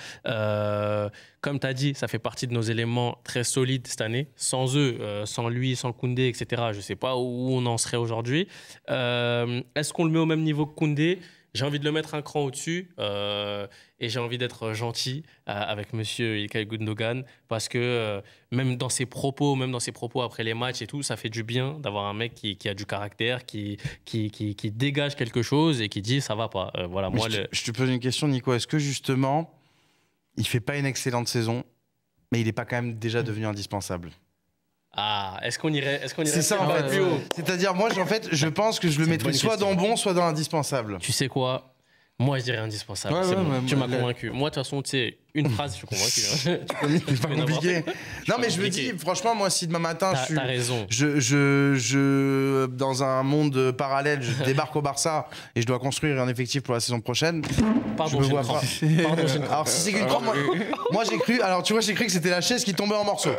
Comme tu as dit, ça fait partie de nos éléments très solides cette année. Sans eux, euh, sans lui, sans Koundé, etc., je ne sais pas où on en serait aujourd'hui. Euh, est-ce qu'on le met au même niveau que Koundé j'ai envie de le mettre un cran au-dessus euh, et j'ai envie d'être gentil avec monsieur Ilkay Gundogan parce que même dans ses propos, même dans ses propos après les matchs et tout, ça fait du bien d'avoir un mec qui, a du caractère, qui qui, dégage quelque chose et qui dit ça va pas. voilà, moi, je, je, te pose une question, Nico. Est-ce que justement, il fait pas une excellente saison, mais il est pas quand même déjà mm. devenu indispensable. Ah, est-ce qu'on irait, est-ce qu'on irait C'est ça en fait. C'est-à-dire moi, en fait, je pense que je le mettrais soit dans bon, soit dans indispensable. Tu sais quoi Moi, je dirais indispensable. tu m'as convaincu. Moi, de toute façon, tu sais, une phrase, je suis convaincu. c'est hein. pas compliqué. Non, mais je me dis, franchement, moi, si demain matin, je suis. raison. Je, je, dans un monde parallèle, je débarque au Barça et je dois construire un effectif pour la saison prochaine. Pardon, je me vois pas. alors, si c'est qu'une crampe, moi, j'ai cru. Alors, tu vois, j'ai cru que c'était la chaise qui tombait en morceaux.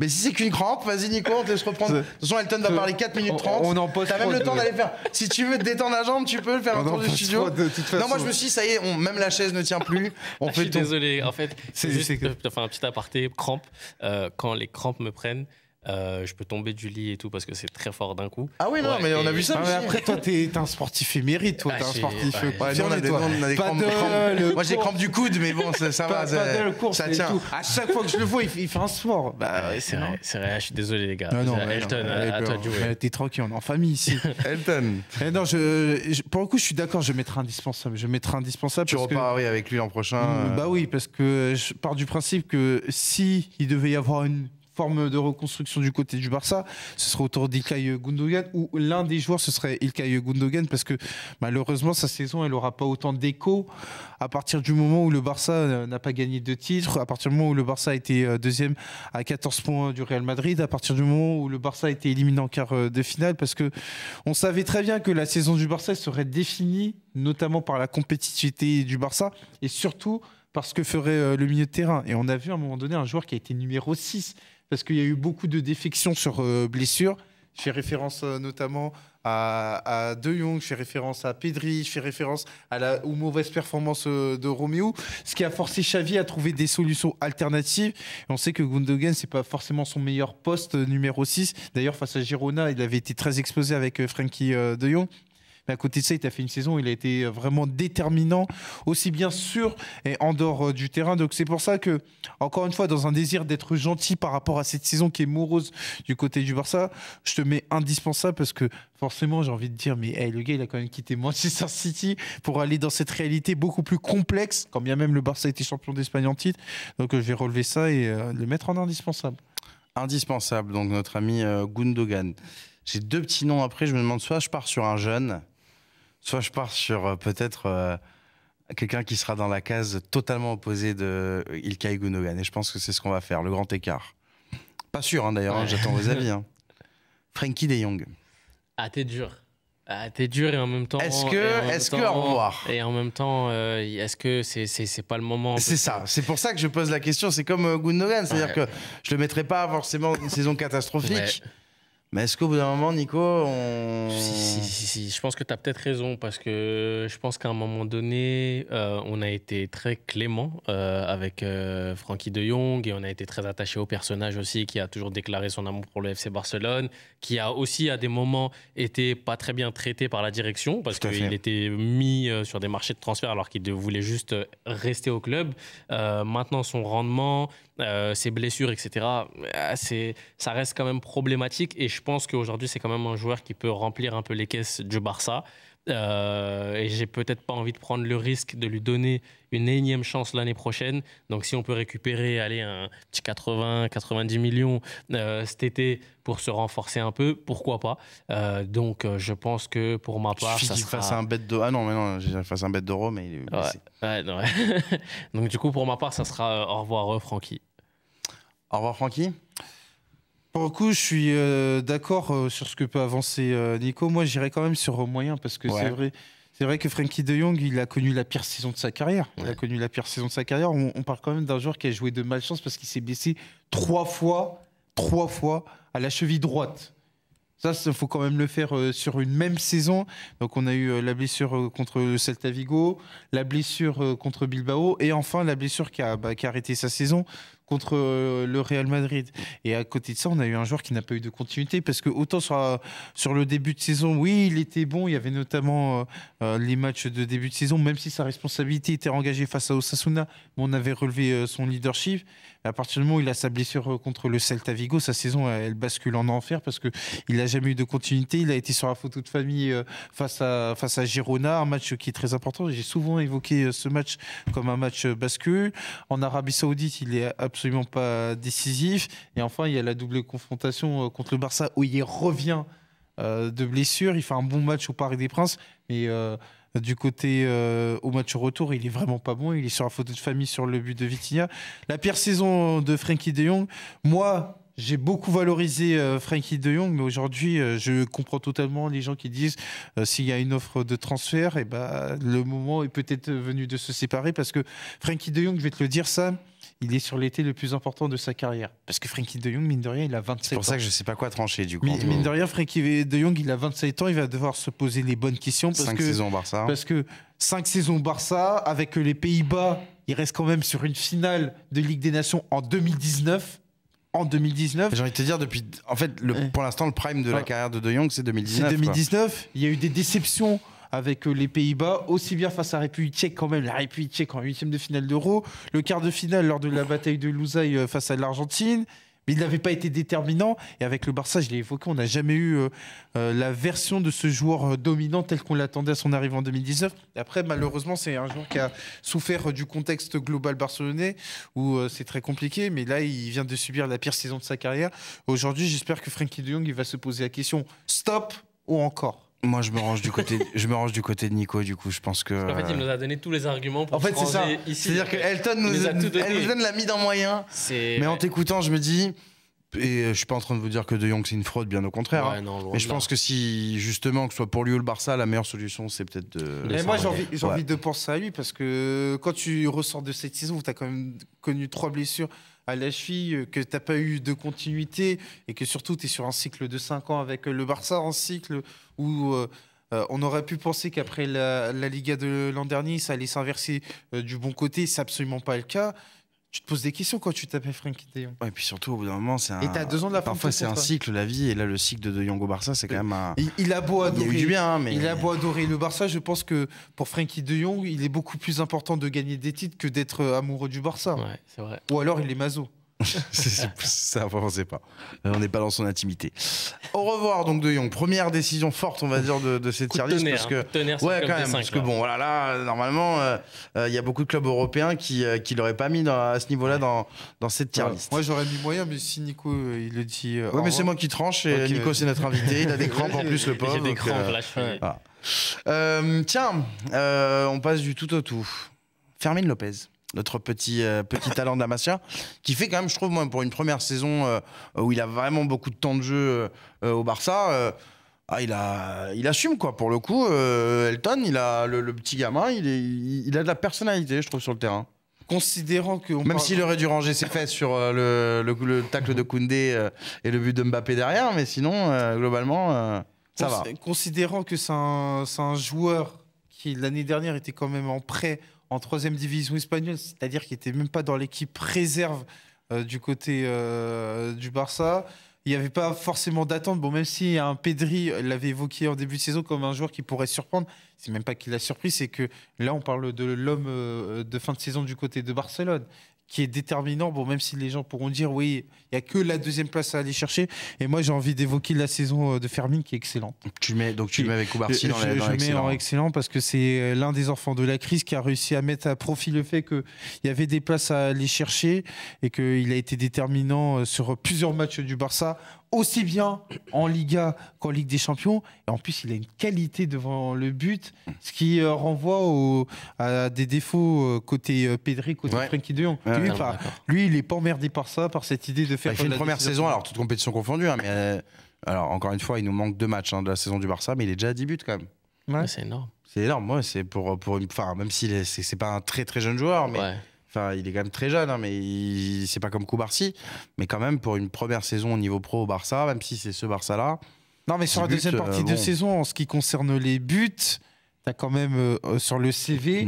Mais si c'est qu'une crampe, vas-y, Nico, on te laisse reprendre. De toute façon, Elton va parler 4 minutes 30. On, en T'as même le temps d'aller faire. Si tu veux te détendre la jambe, tu peux le faire autour du studio. Non, moi, je me suis dit, ça y est, même la chaise ne tient plus. Ah, je suis Désolé, fait, c'est juste, que... je faire un petit aparté, crampes. Euh, quand les crampes me prennent, euh, je peux tomber du lit et tout parce que c'est très fort d'un coup. Ah oui, non, mais on a vu ça. Mais après, toi, t'es un sportif émérite, toi, ah, t'es un sportif. des, Moi, j'ai crampes du coude, mais bon, ça, ça va. Ça, tient. À chaque fois que je le vois, il, fait un sport. Bah, c'est vrai, vrai, je suis désolé, les gars. Non, non, euh, Elton, à, toi de jouer. T'es tranquille, on est en famille ici. Elton. Eh non, je, pour le coup, je suis d'accord, je mettrai indispensable. Je Tu repars, avec lui l'an prochain. Mm, bah euh. oui, parce que je pars du principe que si il devait y avoir une forme de reconstruction du côté du Barça, ce serait autour d'Ilkay Gundogan ou l'un des joueurs, ce serait Ilkay Gundogan parce que malheureusement sa saison elle n'aura pas autant d'écho à partir du moment où le Barça n'a pas gagné de titre, à partir du moment où le Barça a été euh, deuxième à 14 points du Real Madrid, à partir du moment où le Barça a été éliminé en quart euh, de finale parce que on savait très bien que la saison du Barça serait définie notamment par la compétitivité du Barça et surtout par ce que ferait euh, le milieu de terrain. Et on a vu à un moment donné un joueur qui a été numéro 6 parce qu'il y a eu beaucoup de défections sur euh, blessures. blessure. Je fais référence euh, notamment à, De Jong, je fais référence à Pedri, je fais référence à la, aux mauvaises performances euh, de Romeo, ce qui a forcé Xavi à trouver des solutions alternatives. on sait que Gundogan, n'est pas forcément son meilleur poste numéro 6. D'ailleurs, face à Girona, il avait été très exposé avec Frankie De Jong. Mais à côté de ça, il a fait une saison, il a été euh, vraiment déterminant, aussi bien sûr et en dehors euh, du terrain. Donc c'est pour ça que, encore une fois, dans un désir d'être gentil par rapport à cette saison qui est morose du côté du Barça, je te mets indispensable parce que forcément, j'ai envie de dire, mais le gars, il a quand même quitté Manchester City pour aller dans cette réalité beaucoup plus complexe, quand bien même le Barça était champion d'Espagne en titre. Donc euh, je vais relever ça et le mettre en indispensable. Indispensable, donc notre ami Gundogan. J'ai deux petits noms après, je me demande soit je pars sur un jeune, soit je pars sur euh, peut-être euh, quelqu'un qui sera dans la case totalement opposée de Ilkay Gunogan. Et je pense que c'est ce qu'on va faire, le grand écart. Pas sûr, hein, d'ailleurs, hein, j'attends vos avis. Hein. Frankie de Jong. Ah, t'es dur. Ah, t'es dur et en même temps. Est-ce que, est-ce que, au revoir. Et en même temps, euh, est-ce que c'est, c'est, pas le moment C'est ça. C'est pour ça que je pose la question. C'est comme Gunogan. C'est-à-dire que je le mettrai pas forcément une saison catastrophique. Mais est-ce qu'au bout d'un moment, Nico, on... Si, si, si, je pense que tu as peut-être raison, parce que je pense qu'à un moment donné, euh, on a été très clément euh, avec Francky euh, Frankie de Jong, et on a été très attaché au personnage aussi, qui a toujours déclaré son amour pour le FC Barcelone, qui a aussi à des moments été pas très bien traité par la direction, parce qu'il était mis sur des marchés de transfert alors qu'il voulait juste rester au club. maintenant, son rendement, euh, ses blessures, etc., euh, ça reste quand même problématique. Et je pense qu'aujourd'hui, c'est quand même un joueur qui peut remplir un peu les caisses du Barça. Euh, et j'ai peut-être pas envie de prendre le risque de lui donner une énième chance l'année prochaine. Donc si on peut récupérer aller un petit 80, 90 millions euh, cet été pour se renforcer un peu, pourquoi pas euh, Donc je pense que pour ma part, ça sera... fasse un bête de ah non mais non, j'ai face un bête d'euro mais il est Ouais, donc du coup pour ma part, ça sera au revoir Francky. Au revoir Francky. Pour le coup, je suis euh, d'accord euh, sur ce que peut avancer euh, Nico. Moi, j'irai quand même sur moyen parce que c'est vrai. C'est vrai que Frankie de Jong, il a connu la pire saison de sa carrière. Il a connu la pire saison de sa carrière. On, parle quand même d'un joueur qui a joué de malchance parce qu'il s'est blessé trois fois, trois fois à la cheville droite. Ça, il faut quand même le faire sur une même saison. Donc, on a eu la blessure contre le Celta Vigo, la blessure contre Bilbao et enfin la blessure qui a, bah, qui a arrêté sa saison contre euh, le Real Madrid. Et à côté de ça, on a eu un joueur qui n'a pas eu de continuité parce que autant sur, euh, sur le début de saison, oui, il était bon. Il y avait notamment euh, les matchs de début de saison, même si sa responsabilité était engagée face à Osasuna, mais on avait relevé son leadership à partir du moment où il a sa blessure euh, contre le Celta Vigo, sa saison euh, elle bascule en enfer parce qu'il n'a jamais eu de continuité. Il a été sur la photo de famille euh, face à face Girona, un match qui est très important. J'ai souvent évoqué ce match comme un match bascule. En Arabie Saoudite, il n'est absolument pas décisif. Et enfin, il y a la double confrontation contre le Barça où il revient de blessure. Il fait un bon match au Parc des Princes, mais du côté euh, au match retour, il est vraiment pas bon. Il est sur la photo de famille sur le but de Vitinha. La pire saison de Frankie De Jong. Moi, j'ai beaucoup valorisé euh, Frankie De Jong, mais aujourd'hui, euh, je comprends totalement les gens qui disent s'il y a une offre de transfert, et eh ben, le moment est peut-être venu de se séparer parce que Frankie De Jong, je vais te le dire ça il est sur l'été le plus important de sa carrière. Parce que Frankie de Jong, mine de rien, il a 27 ans. C'est pour ça que je ne sais pas quoi trancher du coup. mine de rien, Frankie de Jong, il a 27 ans, il va devoir se poser les bonnes questions. Cinq que, saisons Barça. Parce que cinq saisons Barça, avec les Pays-Bas, il reste quand même sur une finale de Ligue des Nations en 2019 en 2019. J'ai envie de te dire, depuis, en fait, pour l'instant, le prime de la ah. carrière de De Jong, c'est 2019. C'est 2019. Il y a eu des déceptions avec euh, les Pays-Bas, aussi bien face à la République tchèque quand même, la République tchèque en huitième de finale d'Euro, le quart de finale lors de la bataille de Lousaï euh, face à l'Argentine, mais il n'avait pas été déterminant. Et avec le Barça, je l'ai évoqué, on n'a jamais eu euh, la version de ce joueur dominant tel qu'on l'attendait à son arrivée en 2019. Après, malheureusement, c'est un joueur qui a souffert du contexte global barcelonais où c'est très compliqué. Mais là, il vient de subir la pire saison de sa carrière. Aujourd'hui, j'espère que Frankie de Jong va se poser la question stop ou encore moi, je me range du côté, je me range du côté de Nico. Du coup, je pense que. en fait, il nous a donné tous les arguments. Pour en fait, c'est ça. C'est-à-dire qu'Elton Elton nous, a tout la mise dans moyen. Mais en t'écoutant, je me dis. Et euh, je suis pas en train de vous dire que De Jong c'est une fraude, bien au contraire. Hein. mais je pense que si justement que ce soit pour lui ou le Barça, la meilleure solution c'est peut-être de. Mais moi j'ai envie, envie, de penser à lui parce que quand tu ressors de cette saison où tu as quand même connu trois blessures, à la cheville, euh, que tu t'as pas eu de continuité et que surtout tu es sur un cycle de 5 ans avec euh, le Barça, un cycle où euh, on aurait pu penser qu'après la, Liga de l'an dernier, ça allait s'inverser du bon côté. C'est absolument pas le cas tu te poses des questions quand tu t'appelles Frankie De Jong. Ouais, et puis surtout, au bout d'un moment, c'est un. Et t'as deux ans de la Parfois, c'est un cycle, la vie. Et là, le cycle de De Jong au Barça, c'est quand même un. Il, a beau adorer. bien, hein, mais. Il a beau adorer le Barça. Je pense que pour Frankie De Jong, il est beaucoup plus important de gagner des titres que d'être amoureux du Barça. c'est vrai. Ou alors, il est mazo. ça sait pas. Euh, on n'est pas dans son intimité. Au revoir donc de Jong. Première décision forte, on va dire, de, de cette tier list parce que ouais quand même parce que bon voilà là normalement euh, euh, il y a beaucoup de clubs européens qui ne qui l'auraient pas mis à ce niveau-là dans dans cette tier liste Moi j'aurais mis moyen mais si Nico il le dit. Ouais mais c'est moi qui tranche et Nico c'est notre invité. Il a des crampes en plus le pauvre. J'ai des crampes tiens on passe du tout au tout. Fermine Lopez notre petit, euh, petit talent Masia, qui fait quand même, je trouve, moi, pour une première saison euh, où il a vraiment beaucoup de temps de jeu euh, au Barça, ah, il, a, il assume, quoi. Pour le coup, Elton, il a, le, petit gamin, il, est, il, a de la personnalité, je trouve, sur le terrain. Considérant que. Même s'il aurait dû ranger ses fesses sur le, le, tacle de Koundé et le but de Mbappé derrière, mais sinon, globalement, ça va. Considérant que c'est un, un joueur qui, l'année dernière, était quand même en prêt en troisième division espagnole, c'est-à-dire qu'il n'était même pas dans l'équipe réserve euh, du côté euh, du Barça. Il n'y avait pas forcément d'attente. Bon, même si un hein, Pedri l'avait évoqué en début de saison comme un joueur qui pourrait surprendre, c'est même pas qu'il a surpris, c'est que là, on parle de l'homme euh, de fin de saison du côté de Barcelone qui est déterminant. Bon, même si les gens pourront dire, oui, il n'y a que la deuxième place à aller chercher. Et moi, j'ai envie d'évoquer la saison euh, de Fermin qui est excellente. Tu mets, donc tu le mets avec Koubarsi dans, la, Je mets en excellent parce que c'est euh, l'un des enfants de la crise qui a réussi à mettre à profit le fait qu'il y avait des places à aller chercher et qu'il a été déterminant euh, sur plusieurs matchs du Barça aussi bien en Liga qu'en Ligue des Champions. Et en plus, il a une qualité devant le but, ce qui euh, renvoie au, à des défauts euh, côté euh, Pedri, côté ouais. lui, il n'est pas emmerdé par ça, par cette idée de faire. Bah, une première saison, alors toute compétition confondues, hein, mais euh, alors encore une fois, il nous manque deux matchs hein, de la saison du Barça, mais il est déjà à 10 buts quand même. c'est énorme. C'est énorme, moi, c'est pour, pour une. Enfin, même si c'est pas un très très jeune joueur, mais il est quand même très jeune, hein, mais c'est pas comme Koubarsi. Mais quand même, pour une première saison au niveau pro au Barça, même si c'est ce Barça-là. Non, mais sur la deuxième partie euh, de saison, en ce qui concerne les buts, t'as quand même euh, euh, sur le CV,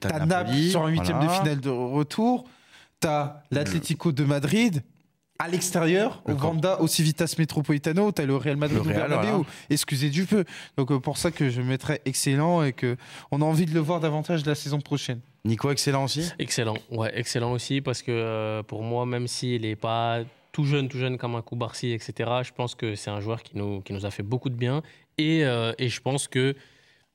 t'as sur un huitième de finale de retour, t'as l'Atlético de Madrid. À l'extérieur, au Granda au Civitas Metropolitano, t'as le Real Madrid le Real, Excusez du peu. Donc pour ça que je mettrais excellent et que on a envie de le voir davantage la saison prochaine. Nico, excellent aussi Excellent, ouais, excellent aussi parce que euh, pour moi, même s'il n'est pas tout jeune, tout jeune comme un coup Barcy, etc., je pense que c'est un joueur qui nous, qui nous a fait beaucoup de bien et, euh, et je pense que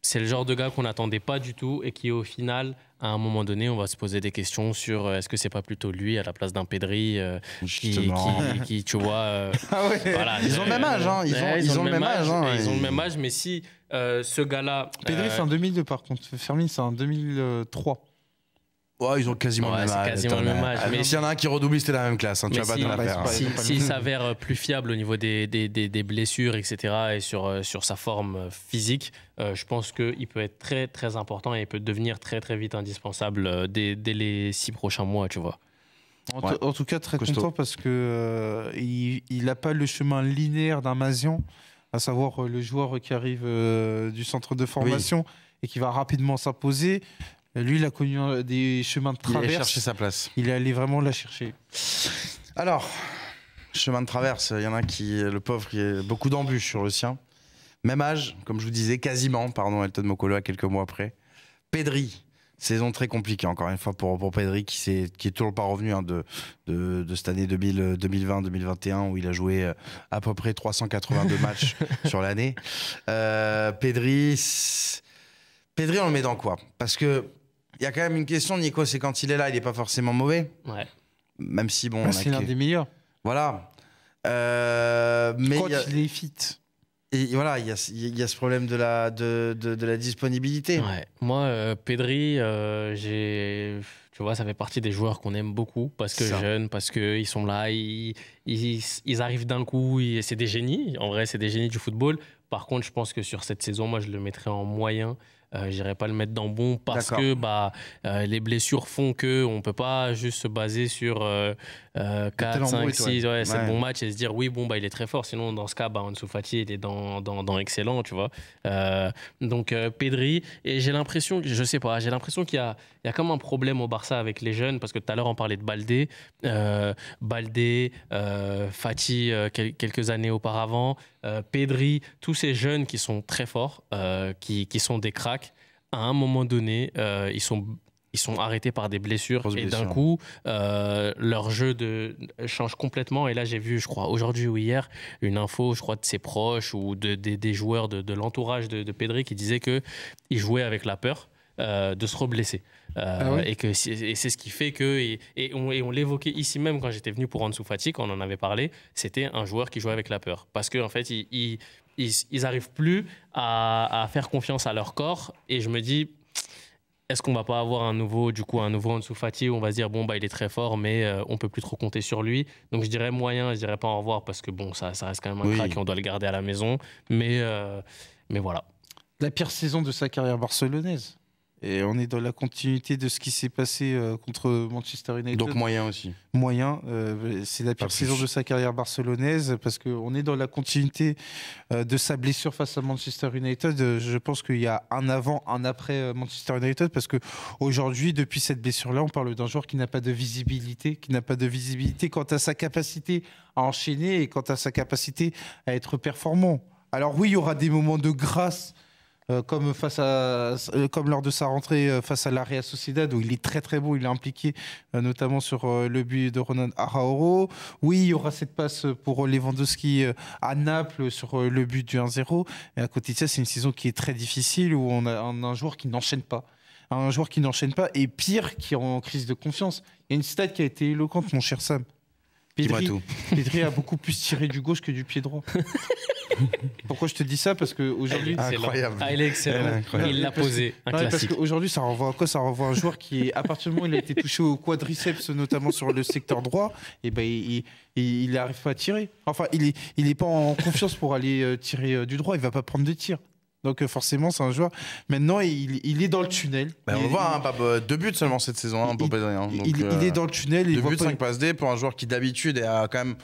c'est le genre de gars qu'on n'attendait pas du tout et qui au final à un moment donné, on va se poser des questions sur euh, est-ce que c'est pas plutôt lui à la place d'un Pedri qui, tu vois. ah ouais. ils ont le même âge, hein. Ils, ont, ils ont, le même hein, âge. ils ont le même âge, mais si ce gars-là. Pedri, c'est en 2002, par contre. Fermi, c'est en 2003 ils ont quasiment le même Mais s'il y en a un qui redouble, c'était la même classe. S'il s'avère euh, plus fiable au niveau des, des, des, blessures, etc., et sur, euh, sur sa forme euh, physique, je pense qu'il peut être très, très important et il peut devenir très, très vite indispensable dès, dès les six prochains mois, tu vois. En, tout cas, très content parce que il n'a pas le chemin linéaire d'un masion à savoir le joueur qui arrive du centre de formation. et qui va rapidement s'imposer. Lui, il a connu euh, des chemins de traverse. Il a cherché sa place. Il est allé vraiment la chercher. Alors, chemin de traverse, il y en a qui, le pauvre, y a beaucoup d'embûches sur le sien. Même âge, comme je vous disais, quasiment, pardon, Elton Mokolo, à quelques mois après. Pedri, saison très compliquée, encore une fois, pour, pour Pedri, qui, n'est qui est toujours pas revenu hein, de, de, cette année 2020-2021, où il a joué euh, à peu près 382 matchs sur l'année. Euh, Pedri, Pedri, on le met dans quoi Parce que y a quand même une question, Nico, c'est quand il est là, il n'est pas forcément mauvais. Ouais. Même si, bon. c'est l'un des meilleurs. Voilà. Euh, mais il est fit. Et voilà, il y a, y a, ce problème de la, de, de, la disponibilité. Ouais. Moi, euh, Pedri, euh, j'ai, tu vois, ça fait partie des joueurs qu'on aime beaucoup parce que jeunes, parce qu'ils sont là, ils, ils, ils arrivent d'un coup, c'est des génies. En vrai, c'est des génies du football. Par contre, je pense que sur cette saison, moi, je le mettrais en moyen je euh, j'irai pas le mettre dans bon parce que bah, euh, les blessures font que on peut pas juste se baser sur 4, 5, 6, ouais, c'est bon match et se dire oui, bon, bah, il est très fort. Sinon, dans ce cas, bah, Ansu Fati, il dans, dans, dans excellent, tu vois. Euh, donc, Pedri, et j'ai l'impression, je sais pas, j'ai l'impression qu'il y a il y a comme un problème au Barça avec les jeunes, parce que tout à l'heure on parlait de Baldé, euh, Baldé, euh, Fati euh, quelques années auparavant, euh, Pedri, tous ces jeunes qui sont très forts, qui, qui, sont des cracks, à un moment donné, ils sont ils sont arrêtés par des blessures et d'un coup leur jeu de change complètement et là j'ai vu je crois aujourd'hui ou hier une info je crois de ses proches ou de, des joueurs de, l'entourage de, de Pedri qui disait que jouaient jouait avec la peur de se reblesser euh, ah et c'est ce qui fait que et, on, l'évoquait ici même quand j'étais venu pour Ansu Fati, quand on en avait parlé, c'était un joueur qui jouait avec la peur parce qu'en fait ils, n'arrivent plus à, faire confiance à leur corps. Et je me dis, est-ce qu'on va pas avoir un nouveau, du coup, un nouveau Ansu Fati où on va se dire, bon, bah, il est très fort, mais on euh, on peut plus trop compter sur lui. Donc je dirais moyen, je dirais pas au revoir parce que bon, ça, ça reste quand même un crack et on doit le garder à la maison. Mais, euh, mais voilà. La pire saison de sa carrière barcelonaise. Et on est dans la continuité de ce qui s'est passé euh, contre Manchester United. Donc moyen aussi. Moyen. Euh, c'est la pire saison de sa carrière barcelonaise parce qu'on est dans la continuité euh, de sa blessure face à Manchester United. Je pense qu'il y a un avant, un après Manchester United parce que aujourd'hui, depuis cette blessure-là, on parle d'un joueur qui n'a pas de visibilité, qui n'a pas de visibilité quant à sa capacité à enchaîner et quant à sa capacité à être performant. Alors oui, il y aura des moments de grâce euh, comme, face à, euh, comme lors de sa rentrée euh, face à la Real Sociedad, où il est très très beau il est impliqué notamment sur le but de Ronan Araoro. Oui, il y aura cette passe pour Lewandowski à Naples sur le but du 1-0. mais à côté de ça, c'est une saison qui est très difficile, où on a un, un joueur qui n'enchaîne pas. Un joueur qui n'enchaîne pas, et pire, qui est en crise de confiance. Il y a une stat qui a été éloquente, mon cher Sam. Pedri, a beaucoup plus tiré du gauche que du pied droit. Pourquoi je te dis ça Parce qu'aujourd'hui. Ah, incroyable. il est excellent. Il l'a posé. Parce qu'aujourd'hui, ça renvoie à quoi Ça renvoie à un joueur qui, à partir du moment où il a été touché au quadriceps, notamment sur le secteur droit, et eh ben, il, n'arrive pas à tirer. Enfin, il n'est il pas en confiance pour aller euh, tirer euh, du droit. Il ne va pas prendre de tir. Donc euh, forcément, c'est un joueur. Maintenant, il, il, est dans le tunnel. Bah, on voit, hein, euh, deux buts seulement cette saison, pour hein, il, il, il, est euh, dans le tunnel. Deux buts, 5 passes D pour un joueur qui d'habitude est quand même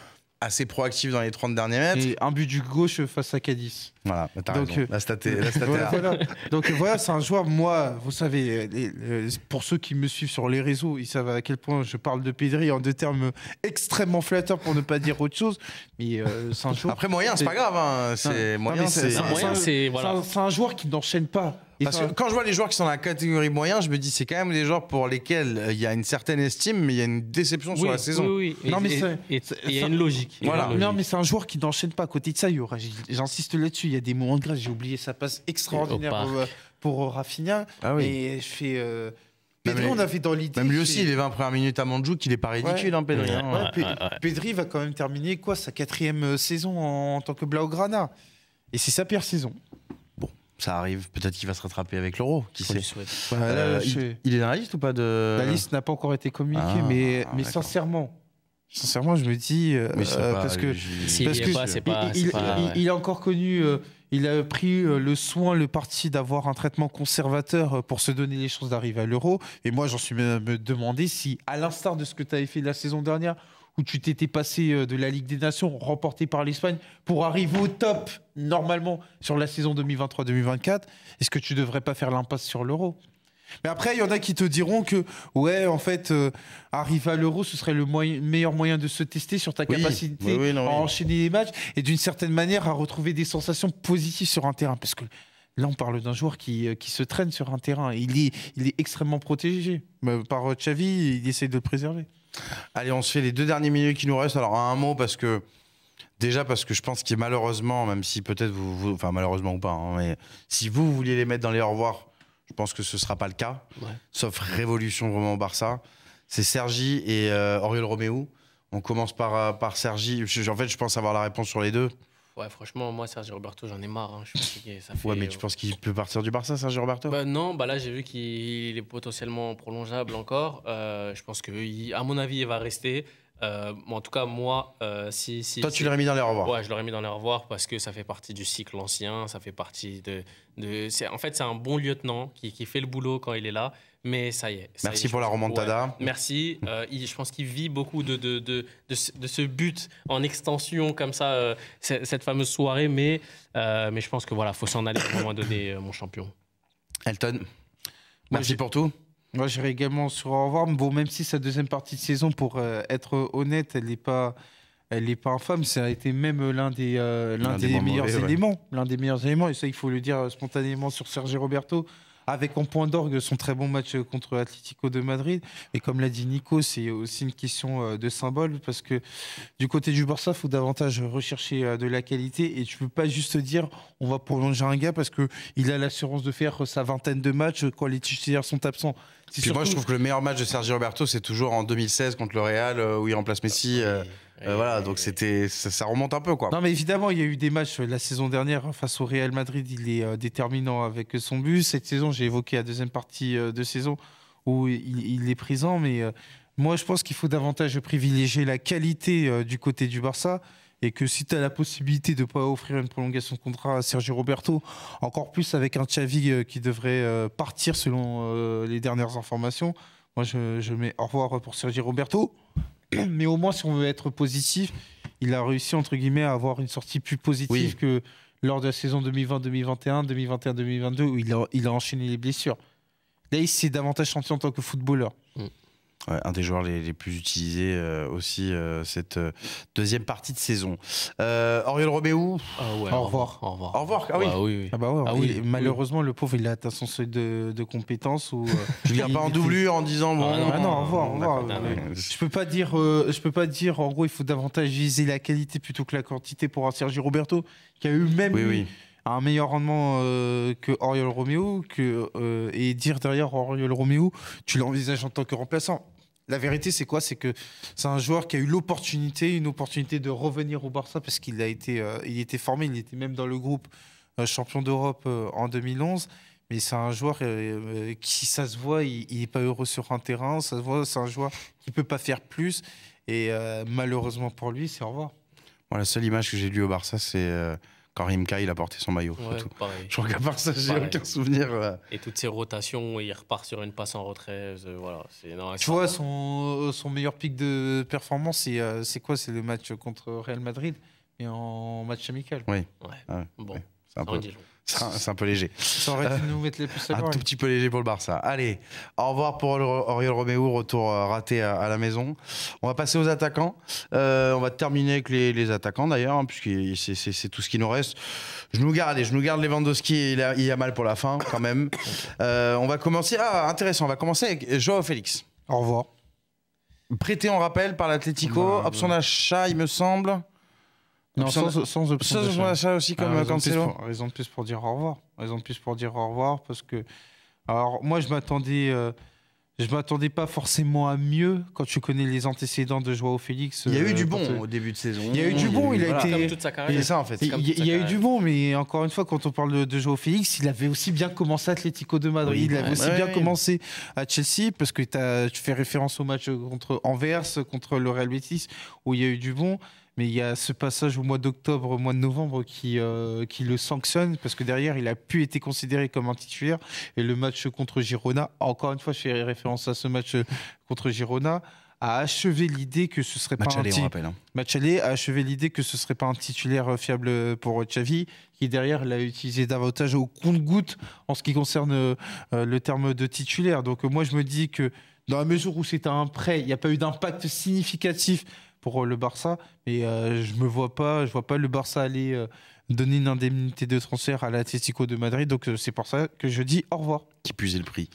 assez proactif dans les 30 derniers mètres. Et un but du gauche face à Cadiz. Voilà, bah, t'as Donc, raison. La Donc voilà, c'est un joueur, moi, vous savez, euh, euh, pour ceux qui me suivent sur les réseaux, ils savent à quel point je parle de Pedri en deux termes extrêmement flatteurs pour ne pas dire autre chose. Mais euh, c'est un Après moyen, c'est pas grave. Hein. C'est moyen, c'est... C'est un joueur qui n'enchaîne pas. Parce que quand je vois les joueurs qui sont dans la catégorie moyen, je me dis c'est quand même des joueurs pour lesquels euh, il y a une certaine estime, mais il y a une déception sur la saison. Oui, oui. Non, mais il y a une logique. Voilà. Non, mais c'est un joueur qui n'enchaîne pas à côté de ça. J'insiste là-dessus. Il y a des moments de grâce. J'ai oublié sa passe extraordinaire euh, pour, Rafinha. Ah et je fais. Euh, Pedri, on avait dans l'idée. Même lui aussi, les 20 premières minutes à Manjou, qu'il est pas ridicule, hein, ouais. Hein. Pedri. Pedri va quand même terminer quoi sa quatrième saison en tant que Blaugrana. Et c'est sa pire saison ça arrive. Peut-être qu'il va se rattraper avec l'euro. Qui sait. Euh, il, est dans la liste ou pas de. La liste n'a pas encore été communiquée, ah, mais, sincèrement. Sincèrement, je me dis euh, euh, parce que il, a encore connu, il a pris le soin, le parti d'avoir un traitement conservateur pour se donner les chances d'arriver à l'euro. Et moi, j'en suis même me demandé si, à l'instar de ce que tu avais fait la saison dernière où tu t'étais passé euh, de la Ligue des Nations remportée par l'Espagne pour arriver au top normalement sur la saison 2023-2024 Est-ce que tu devrais pas faire l'impasse sur l'euro mais après, il y en a qui te diront que, ouais, en fait, euh, arriver à l'euro, ce serait le meilleur moyen de se tester sur ta capacité à enchaîner les matchs et d'une certaine manière à retrouver des sensations positives sur un terrain. Parce que là, on parle d'un joueur qui, euh, qui, se traîne sur un terrain. Il est, il est extrêmement protégé. par Xavi, il essaie de le préserver. Allez, on se fait les deux derniers minutes qui nous restent. Alors, un mot, parce que. Déjà parce que je pense qu'il est malheureusement, même si peut-être vous, Enfin, malheureusement ou pas, hein, mais si vous, vous, vouliez les mettre dans les au revoir, je pense que ce ne sera pas le cas. Sauf Révolution vraiment au Barça. C'est Sergi et euh, Oriol Roméo. On commence par, euh, par Sergi. En fait, je pense avoir la réponse sur les deux franchement, moi, Sergio Roberto, j'en ai marre. Hein. je Ça ouais, mais tu euh, penses qu'il peut partir du Barça, Sergio Roberto bah, Non, bah là, j'ai vu qu'il est potentiellement prolongeable encore. Euh, je pense qu'à mon avis, il va rester. Euh, en tout cas, moi, si, Toi, tu l'aurais mis dans les revoirs. Ouais, je l'aurais mis dans les revoirs parce que ça fait partie du cycle ancien, ça fait partie de. de... En fait, c'est un bon lieutenant qui, qui, fait le boulot quand il est là mais ça y est. merci pour la remontada. merci. Euh, je pense qu'il vit beaucoup de, de, de, de, ce, but en extension, comme ça, euh, cette fameuse soirée. Mais, euh, mais je pense que voilà, faut s'en aller pour moi donner mon champion. Elton, merci pour tout. Moi, j'irai également sur Au revoir. bon, même si sa deuxième partie de saison, pour être honnête, elle n'est pas elle n'est pas infâme, ça a été même l'un des, l'un des, meilleurs éléments. L'un des meilleurs éléments, et ça, il faut le dire spontanément sur Sergio Roberto avec en point d'orgue son très bon match contre Atlético de Madrid. Et comme l'a dit Nico, c'est aussi une question euh, de symbole parce que du côté du Barça, il faut davantage rechercher euh, de la qualité et tu peux pas juste dire on va prolonger un gars parce que il a l'assurance de faire sa vingtaine de matchs quand les titulaires sont absents. moi, je trouve que le meilleur match de Sergio Roberto, c'est toujours en 2016 contre le Real euh, où il remplace Messi. Ah, euh, voilà, donc c'était ça, remonte un peu quoi. Non mais évidemment, il y a eu des matchs euh, la saison dernière hein, face au Real Madrid, il est euh, déterminant avec son but. Cette saison, j'ai évoqué la deuxième partie de saison où il, est présent, mais moi je pense qu'il faut davantage privilégier la qualité du côté du Barça et que si tu as la possibilité de ne pas offrir une prolongation de contrat à Sergio Roberto, encore plus avec un Xavi qui devrait partir selon les dernières informations, moi je, je mets au revoir pour Sergio Roberto. Mais au moins, si on veut être positif, il a réussi, entre guillemets, à avoir une sortie plus positive que lors de la saison 2020-2021, 2021-2022, où il a, il a enchaîné les blessures. Là, il s'est davantage champion en tant que footballeur un des joueurs les, plus utilisés euh, aussi euh, cette euh, deuxième partie de saison. Oriol Roméo ah au revoir. Au revoir. Au revoir. Ah oui. malheureusement, le pauvre, il a atteint son seuil de, de compétence. Où, je viens pas en doublure en disant bon. Ah non, au revoir. Je peux pas dire. je peux pas dire. En gros, il faut davantage viser la qualité plutôt que la quantité pour un Sergi Roberto qui a eu même. un meilleur rendement que Oriol Romeo que, et dire derrière Oriol Romeo, tu l'envisages en tant que remplaçant. La vérité, c'est quoi C'est que c'est un joueur qui a eu l'opportunité, une opportunité de revenir au Barça parce qu'il a été, euh, il était formé, il était même dans le groupe euh, champion d'Europe euh, en 2011. Mais c'est un joueur qui, ça se voit, il n'est pas heureux sur un terrain. Ça se voit, c'est un joueur qui peut pas faire plus. Et malheureusement pour lui, c'est au revoir. la seule image que j'ai lue au Barça, c'est par il a porté son maillot. Je crois qu'à part ça, j'ai aucun souvenir. Euh. Et toutes ces rotations, il repart sur une passe en retrait, euh, Tu vois, son, meilleur pic de performance, euh, c'est quoi C'est le match contre Real Madrid, mais en match amical. Oui. Ah bon, c'est un peu. C'est un peu léger. Euh, nous mettre les Un tout petit peu léger pour le Barça. Allez, au revoir pour Oriol Romeo, retour euh, raté à, la maison. On va passer aux attaquants. Euh, on va terminer avec les, attaquants d'ailleurs, hein, puisque c'est tout ce qui nous reste. Je nous garde, je nous garde Lewandowski, il a, il a mal pour la fin quand même. on va commencer. Ah, intéressant, on va commencer avec Joao Félix. Au revoir. Prêté en rappel par l'Atlético, son bah, achat il me semble sans, sans, option aussi comme ah, raison de plus pour dire au revoir. Raison de plus pour dire au revoir parce que. Alors, moi, je m'attendais. Euh, je m'attendais pas forcément à mieux quand tu connais les antécédents de Joao Félix. Il y a eu euh, du bon au début de saison. Il y a eu du bon, il, a été. ça en fait. Il, y a, eu du bon, mais encore une fois, quand on parle de, Joao Félix, il avait aussi bien commencé à Atlético de Madrid, il avait aussi bien commencé à Chelsea parce que tu fais référence au match contre Anvers, contre le Real Betis où il y a eu du bon. Mais il y a ce passage au mois d'octobre, au mois de novembre qui, euh, qui le sanctionne parce que derrière, il a pu été considéré comme un titulaire. Et le match contre Girona, encore une fois, je fais référence à ce match euh, contre Girona, a achevé l'idée que ce serait pas un hein. a achevé l'idée que ce serait pas un titulaire euh, fiable pour Xavi qui derrière l'a utilisé davantage au compte-goutte en ce qui concerne le terme de titulaire. Donc moi je me dis que dans la mesure où c'est un prêt, il n'y a pas eu d'impact significatif pour euh, le Barça. Mais euh, je me vois pas, je vois pas le Barça aller euh, donner une indemnité de transfert à l'Atlético de Madrid. Donc c'est pour ça que je dis au revoir. Qui puisait le prix.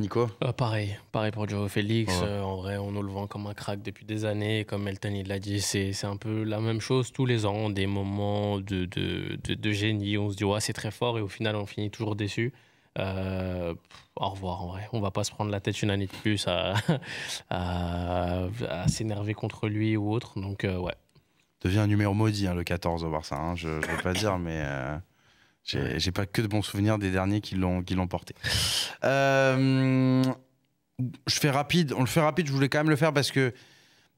Nico ah, Pareil, pareil pour Joe Félix. en vrai, on nous le vend comme un crack depuis des années. Comme Elton il l'a dit, c'est un peu la même chose tous les ans. Des moments de, de, de, de génie, on se dit ouais, c'est très fort et au final on finit toujours déçu. Euh, au revoir, en vrai. On va pas se prendre la tête une année de plus à, à, s'énerver contre lui ou autre. Donc, euh, ouais. Devient un numéro maudit, hein, le 14 au voir ça hein. Je ne vais pas dire, mais. Euh, j'ai pas que de bons souvenirs des derniers qui l'ont porté. je fais rapide, on le fait rapide, je voulais quand même le faire parce que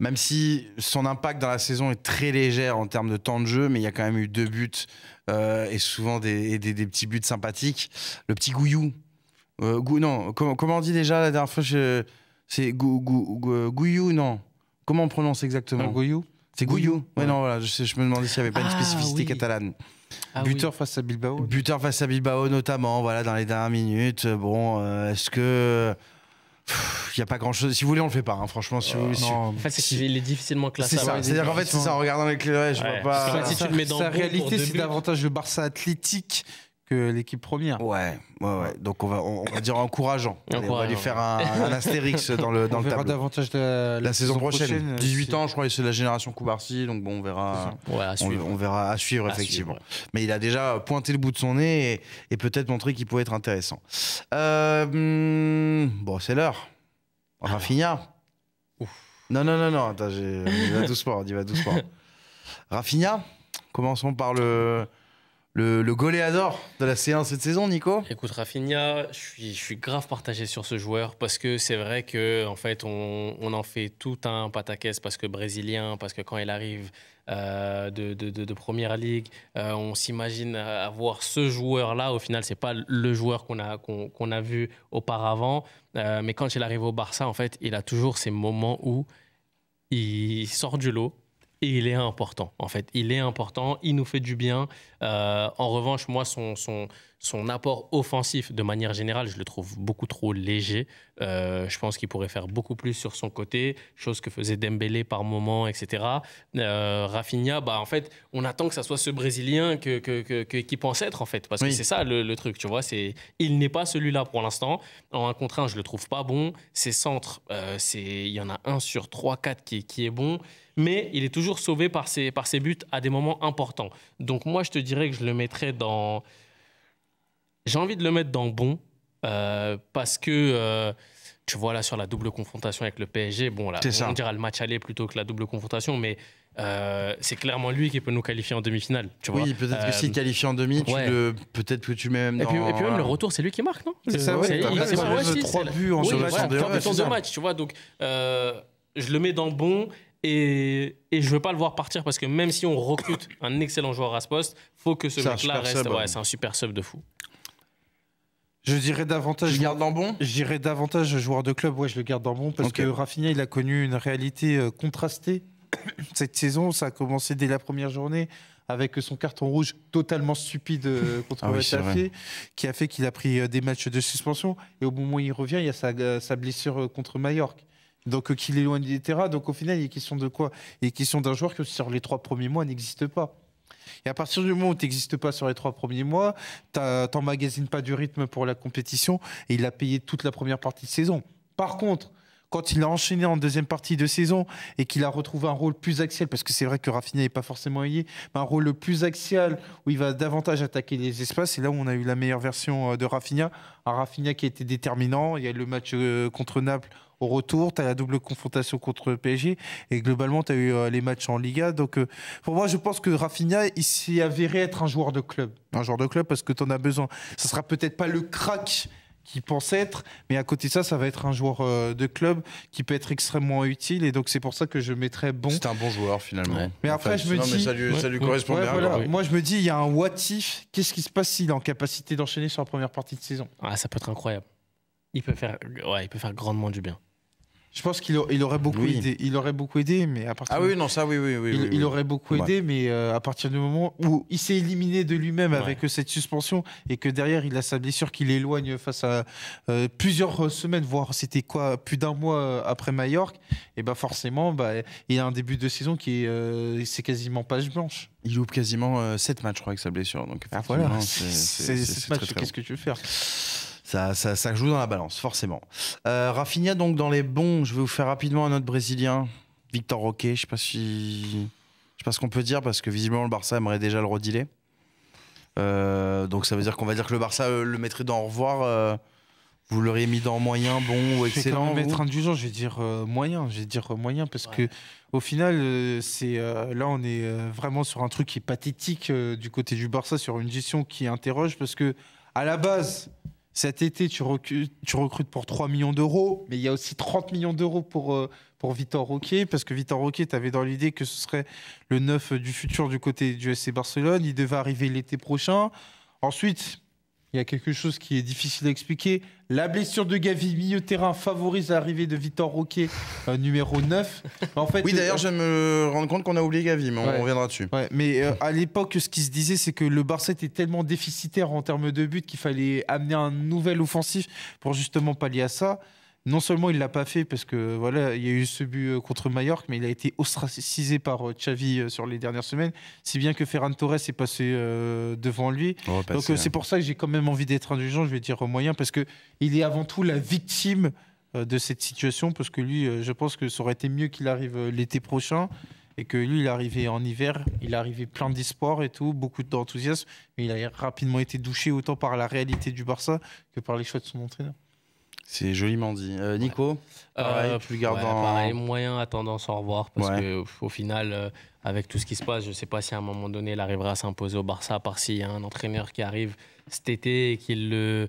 même si son impact dans la saison est très légère en termes de temps de jeu, mais il y a quand même eu deux buts euh, et souvent des, des, petits buts sympathiques. Le petit gouillou. Euh, gou, non, comment on dit déjà la dernière fois C'est gou, euh, non. Comment on prononce exactement C'est gouillou. non, voilà, je, je me demandais s'il n'y avait pas une ah spécificité catalane. Ah buteur face à Bilbao. Buteur face à Bilbao, notamment, voilà, dans les dernières minutes. Bon, est-ce que il n'y a pas grand chose. Si vous voulez, on le fait pas, hein. franchement. Si euh, vous, En fait, c'est qu'il est difficilement classable. C'est à dire qu'en fait, c'est ça, en regardant les clés, je vois pas. Sa réalité, c'est davantage le Barça athlétique que l'équipe première. Ouais, ouais, ouais. Donc on va, on, va dire encourageant. on va lui faire un, astérix dans le, dans on verra davantage la, la, saison, prochaine. 18 euh, ans, je crois, c'est la génération Koubarsi, donc bon, on verra. Ouais, à suivre. On, verra à suivre, effectivement. Mais il a déjà pointé le bout de son nez et, peut-être montré qu'il pouvait être intéressant. Euh, bon, c'est l'heure. Ah. Rafinha. Non, non, non, non. Attends, va doucement, Il va doucement. Rafinha, commençons par le le, goléador de la séance cette saison, Nico Écoute, Rafinha, je suis, grave partagé sur ce joueur parce que c'est vrai que en fait, on, en fait tout un pataquès parce que brésilien, parce que quand il arrive euh, de, de, première ligue, euh, on s'imagine avoir ce joueur-là. Au final, ce n'est pas le joueur qu'on a, qu'on, a vu auparavant. Euh, mais quand il arrive au Barça, en fait, il a toujours ces moments où il sort du lot et il est important, en fait. Il est important, il nous fait du bien. Euh, en revanche, moi, son, son, son apport offensif, de manière générale, je le trouve beaucoup trop léger. Euh, je pense qu'il pourrait faire beaucoup plus sur son côté, chose que faisait Dembélé par moment, etc. Euh, Rafinha, bah, en fait, on attend que ça soit ce Brésilien que, qui pense être, en fait. Parce que c'est ça le, truc, tu vois. C'est, il n'est pas celui-là pour l'instant. En un contre un, je le trouve pas bon. Ses centres, euh, il y en a un sur 3, 4 qui, est bon mais il est toujours sauvé par ses, par ses buts à des moments importants. Donc moi, je te dirais que je le mettrais dans, j'ai envie de le mettre dans bon euh, parce que euh, tu vois là sur la double confrontation avec le PSG, bon là, on dira le match aller plutôt que la double confrontation, mais euh, c'est clairement lui qui peut nous qualifier en demi-finale. Tu vois. Oui, peut-être que s'il qualifie en demi, peut-être que tu mets même. Dans... Et, puis, même le retour, c'est lui qui marque, non C'est ça, ouais, c'est Trois buts en ce match, deux, matchs, tu vois. Donc, je le mets dans bon. Et, et je veux pas le voir partir parce que même si on recrute un excellent joueur à ce poste, faut que ce mec-là reste. ouais, c'est un super sub de fou. Je dirais davantage. Je garde bon davantage joueur de club, ouais, je le garde dans bon, parce que Rafinha, il a connu une réalité euh, contrastée cette saison. Ça a commencé dès la première journée avec son carton rouge totalement stupide euh, contre ah qui a fait qu'il a pris euh, des matchs de suspension. Et au moment où il revient, il y a sa, blessure contre Mallorca. Donc qu'il est loin des terrains. Donc au final, il est question de quoi Il est question d'un joueur qui, sur les trois premiers mois n'existe pas. Et à partir du moment où tu n'existes pas sur les trois premiers mois, tu n'emmagasines pas du rythme pour la compétition et il a payé toute la première partie de saison. Par contre, quand il a enchaîné en deuxième partie de saison et qu'il a retrouvé un rôle plus axial, parce que c'est vrai que Raffinia n'est pas forcément lié, mais un rôle plus axial où il va davantage attaquer les espaces. C'est là où on a eu la meilleure version euh, de Rafinha. Un Rafinha qui a été déterminant. Il y a eu le match euh, contre Naples au retour, tu as la double confrontation contre le PSG et globalement tu as eu euh, les matchs en Liga. Donc euh, pour moi, je pense que Rafinha, il s'est avéré être un joueur de club. Un joueur de club parce que tu en as besoin. Ça sera peut-être pas le crack qu'il pense être, mais à côté de ça, ça va être un joueur euh, de club qui peut être extrêmement utile et donc c'est pour ça que je mettrais bon. C'est un bon joueur finalement. Mais après, je me non, dis. Mais ça lui, correspond bien. Moi, je me dis, il y a un what if. Qu'est-ce qui se passe s'il est en capacité d'enchaîner sur la première partie de saison Ah, ça peut être incroyable. Il peut faire, ouais, il peut faire grandement du bien. Je pense qu'il aurait beaucoup aidé. Il aurait beaucoup aidé, mais à partir. Ah oui, non, ça, oui, oui, Il, aurait beaucoup aidé, mais euh, à partir du moment où il s'est éliminé de lui-même avec euh, cette suspension et que derrière il a sa blessure qui l'éloigne face à euh, plusieurs semaines, voire c'était quoi, plus d'un mois après Mallorca, et ben forcément, bah, il a un début de saison qui est, c'est quasiment page blanche. Il loupe quasiment sept matchs, je avec sa blessure. Donc, ah, voilà, c'est, c'est, Qu'est-ce que tu veux faire ça, joue dans la balance, forcément. Euh, Rafinha, donc, dans les bons, je vais vous faire rapidement un autre Brésilien, Victor Roquet. Je sais pas si. Je sais pas ce qu'on peut dire parce que visiblement le Barça aimerait déjà le rediler. Euh, donc ça veut dire qu'on va dire que le Barça euh, le mettrait dans revoir. Vous l'auriez mis dans moyen, bon ou excellent Je vais mettre indulgent, je vais dire moyen, je vais dire moyen parce que au final, c'est là on est vraiment sur un truc qui est pathétique du côté du Barça, sur une gestion qui interroge parce que à la base, cet été, tu recrutes, tu recrutes pour 3 millions d'euros, mais il y a aussi 30 millions d'euros pour, Vitor euh, pour Roquet, parce que Vitor Roquet, tu avais dans l'idée que ce serait le neuf du futur du côté du FC Barcelone. Il devait arriver l'été prochain. Ensuite, il y a quelque chose qui est difficile à expliquer. La blessure de Gavi, milieu terrain, favorise l'arrivée de Victor Roquet, euh, numéro 9. En fait, oui, d'ailleurs, euh, je me rends compte qu'on a oublié Gavi, mais on reviendra dessus. mais euh, à l'époque, ce qui se disait, c'est que le Barça était tellement déficitaire en termes de but qu'il fallait amener un nouvel offensif pour justement pallier à ça non seulement il l'a pas fait parce que voilà, il y a eu ce but euh, contre Mallorca, mais il a été ostracisé par euh, Xavi euh, sur les dernières semaines, si bien que Ferran Torres est passé devant lui. Oh, bah, Donc c'est pour ça que j'ai quand même envie d'être indulgent, je vais dire au moyen, parce que il est avant tout la victime de cette situation, parce que lui, je pense que ça aurait été mieux qu'il arrive l'été prochain et que lui, il arrivait en hiver, il arrivait plein d'espoir et tout, beaucoup d'enthousiasme, mais il a rapidement été douché autant par la réalité du Barça que par les choix de son entraîneur. C'est joliment dit. Euh, Nico, euh, pareil, euh, plus gardant. moyen à tendance au revoir parce qu'au final, euh, avec tout ce qui se passe, je ne sais pas si à un moment donné, il arrivera à s'imposer au Barça, part s'il y a un entraîneur qui arrive cet été et, qui, lui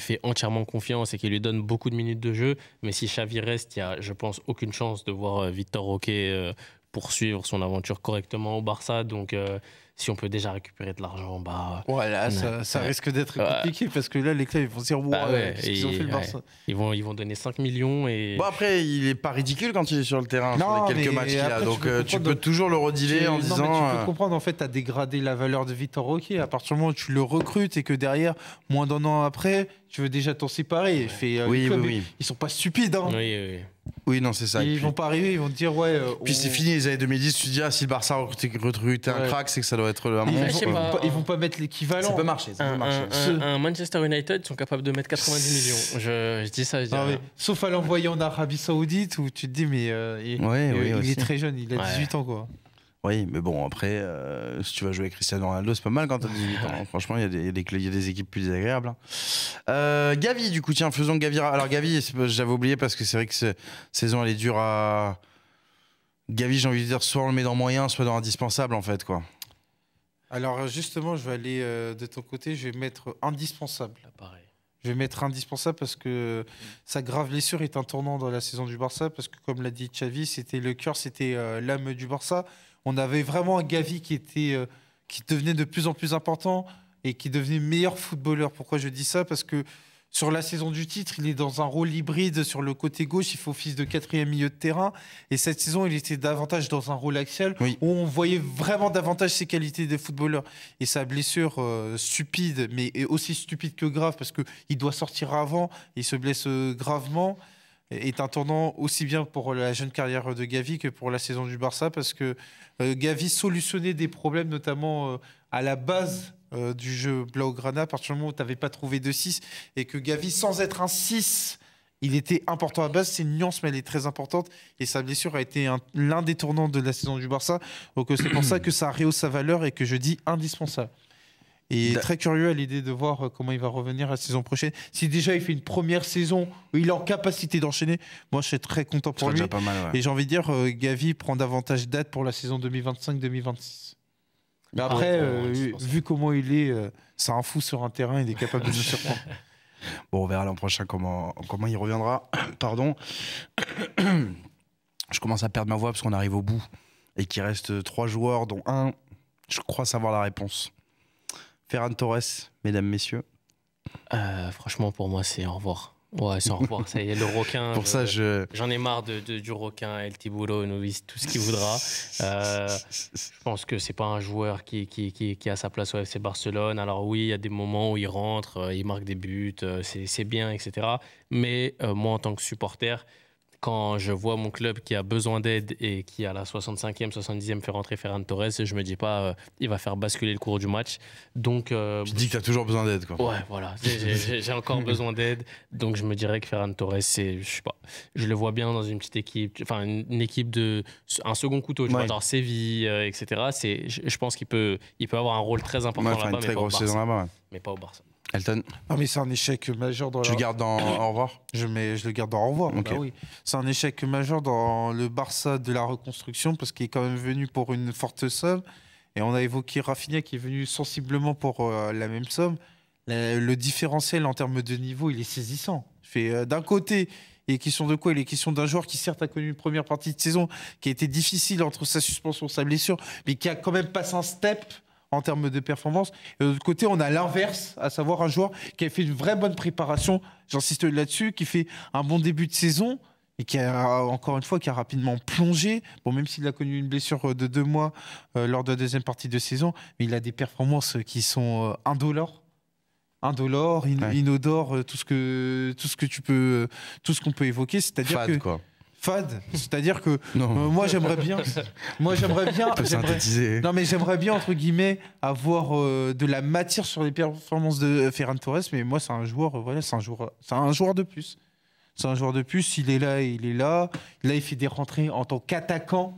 fait entièrement confiance et qui lui donne beaucoup de minutes de jeu. Mais si Xavi reste, il n'y a, je pense, aucune chance de voir Victor Roquet poursuivre son aventure correctement au Barça. Donc si on peut déjà récupérer de l'argent, bah. Euh, voilà, ouais, ça, risque d'être compliqué parce que là, les clubs, ils vont se dire, bah ont fait ils, vont, ils vont donner 5 millions et. Bon, après, il est pas ridicule quand il est sur le terrain, sur les quelques matchs qu'il Donc, euh, tu peux, toujours le rediler en disant. tu peux euh, comprendre, en fait, tu as dégradé la valeur de Victor Roquet. À partir du moment où tu le recrutes et que derrière, moins d'un an après, tu veux déjà t'en séparer. Fait, oui, oui, Ils sont pas stupides. Hein. Oui, oui. oui non, c'est ça. ils vont pas arriver, ils vont te dire, ouais. puis c'est fini les années 2010, tu te dis, ah, si le Barça recrute un crack, c'est que ça doit ils, vont, pas, mettre l'équivalent. Ça peut marcher. un, Manchester United sont capables de mettre 90 millions. Je, dis ça. sauf à l'envoyant d'Arabie Saoudite où tu te dis, mais euh, il, est très jeune, il a 18 ans quoi. Oui, mais bon, après, euh, si tu vas jouer avec Cristiano Ronaldo, c'est pas mal quand as 18 ans. Hein. Franchement, il y, a des équipes plus agréables. Hein. Euh, Gavi, du coup, tiens, faisons Gavi. Alors, Gavi, j'avais oublié parce que c'est vrai que cette saison, elle est dure à. Gavi, j'ai envie de dire, soit on le met dans moyen, soit dans indispensable, en fait, quoi. Alors justement, je vais aller euh, de ton côté, je vais mettre indispensable. Ah, je vais mettre indispensable parce que sa grave blessure est un tournant dans la saison du Barça parce que comme l'a dit Xavi, c'était le cœur, c'était euh, l'âme du Barça. On avait vraiment un Gavi qui était euh, qui devenait de plus en plus important et qui devenait meilleur footballeur. Pourquoi je dis ça Parce que sur la saison du titre, il est dans un rôle hybride sur le côté gauche. Il fait office de quatrième milieu de terrain. Et cette saison, il était davantage dans un rôle axial où on voyait vraiment davantage ses qualités de footballeur. Et sa blessure euh, stupide, mais aussi stupide que grave, parce qu'il doit sortir avant, il se blesse euh, gravement est un tournant aussi bien pour la jeune carrière de Gavi que pour la saison du Barça parce que euh, Gavi solutionnait des problèmes notamment à la base euh, du jeu Blaugrana, à partir du moment où tu n'avais pas trouvé de 6 et que Gavi, sans être un 6, il était important à base. C'est une nuance, mais elle est très importante. Et sa blessure a été l'un des tournants de la saison du Barça. Donc euh, c'est pour ça que ça rehausse sa valeur et que je dis indispensable. Et très curieux à l'idée de voir euh, comment il va revenir la saison prochaine. Si déjà il fait une première saison où il est en capacité d'enchaîner, moi je suis très content pour lui. Et j'ai envie de dire, Gavi prend davantage date pour la saison 2025-2026. Mais ah, après, euh, vu comment il est, ça euh, un fou sur un terrain, il est capable de nous surprendre. Bon, on verra l'an prochain comment, comment il reviendra. Pardon. Je commence à perdre ma voix parce qu'on arrive au bout et qu'il reste trois joueurs, dont un, je crois savoir la réponse. Ferran Torres, mesdames, messieurs. Euh, franchement, pour moi, c'est au revoir. Ouais, sans revoir, ça y est, le requin. Pour ça, je. J'en ai marre de, du requin, El nous vise tout ce qu'il voudra. Euh, je pense que c'est pas un joueur qui, qui, qui, a sa place au FC Barcelone. Alors, oui, il y a des moments où il rentre, euh, il marque des buts, euh, c'est bien, etc. Mais moi, en tant que supporter, quand je vois mon club qui a besoin d'aide et qui à la 65e, 70e fait rentrer Ferran Torres, je me dis pas euh, il va faire basculer le cours du match. Donc je euh, dis que tu as toujours besoin d'aide quoi. Ouais, voilà, j'ai encore besoin d'aide. Donc je me dirais que Ferran Torres c'est je sais pas, je le vois bien dans une petite équipe, enfin une, équipe de un second couteau, tu dans Séville euh, etc. c'est je, pense qu'il peut il peut avoir un rôle très important là-bas mais, là mais pas au Barça. Elton Non, mais c'est un échec majeur dans. Tu le gardes dans Au revoir je, mets, je le garde dans Au revoir. Bah oui. C'est un échec majeur dans le Barça de la reconstruction parce qu'il est quand même venu pour une forte somme. Et on a évoqué Rafinha qui est venu sensiblement pour euh, la même somme. Le, différentiel en termes de niveau, il est saisissant. Euh, d'un côté, il est question de quoi Il est question d'un joueur qui, certes, a connu une première partie de saison qui a été difficile entre sa suspension, sa blessure, mais qui a quand même passé un step en termes de performance. de l'autre côté, on a l'inverse, à savoir un joueur qui a fait une vraie bonne préparation, j'insiste là-dessus, qui fait un bon début de saison et qui a encore une fois qui a rapidement plongé. Bon, même s'il a connu une blessure de deux mois euh, lors de la deuxième partie de saison, mais il a des performances qui sont euh, indolores. Indolores, inodores, euh, tout ce que tout ce que tu peux, tout ce qu'on peut évoquer, c'est-à-dire que fade. C'est-à-dire que euh, moi j'aimerais bien, moi j'aimerais bien, non mais j'aimerais bien entre guillemets avoir euh, de la matière sur les performances de Ferran Torres, mais moi c'est un joueur, euh, voilà, c'est un joueur, un joueur de plus. C'est un joueur de plus. Il est là, il est là. Là il fait des rentrées en tant qu'attaquant,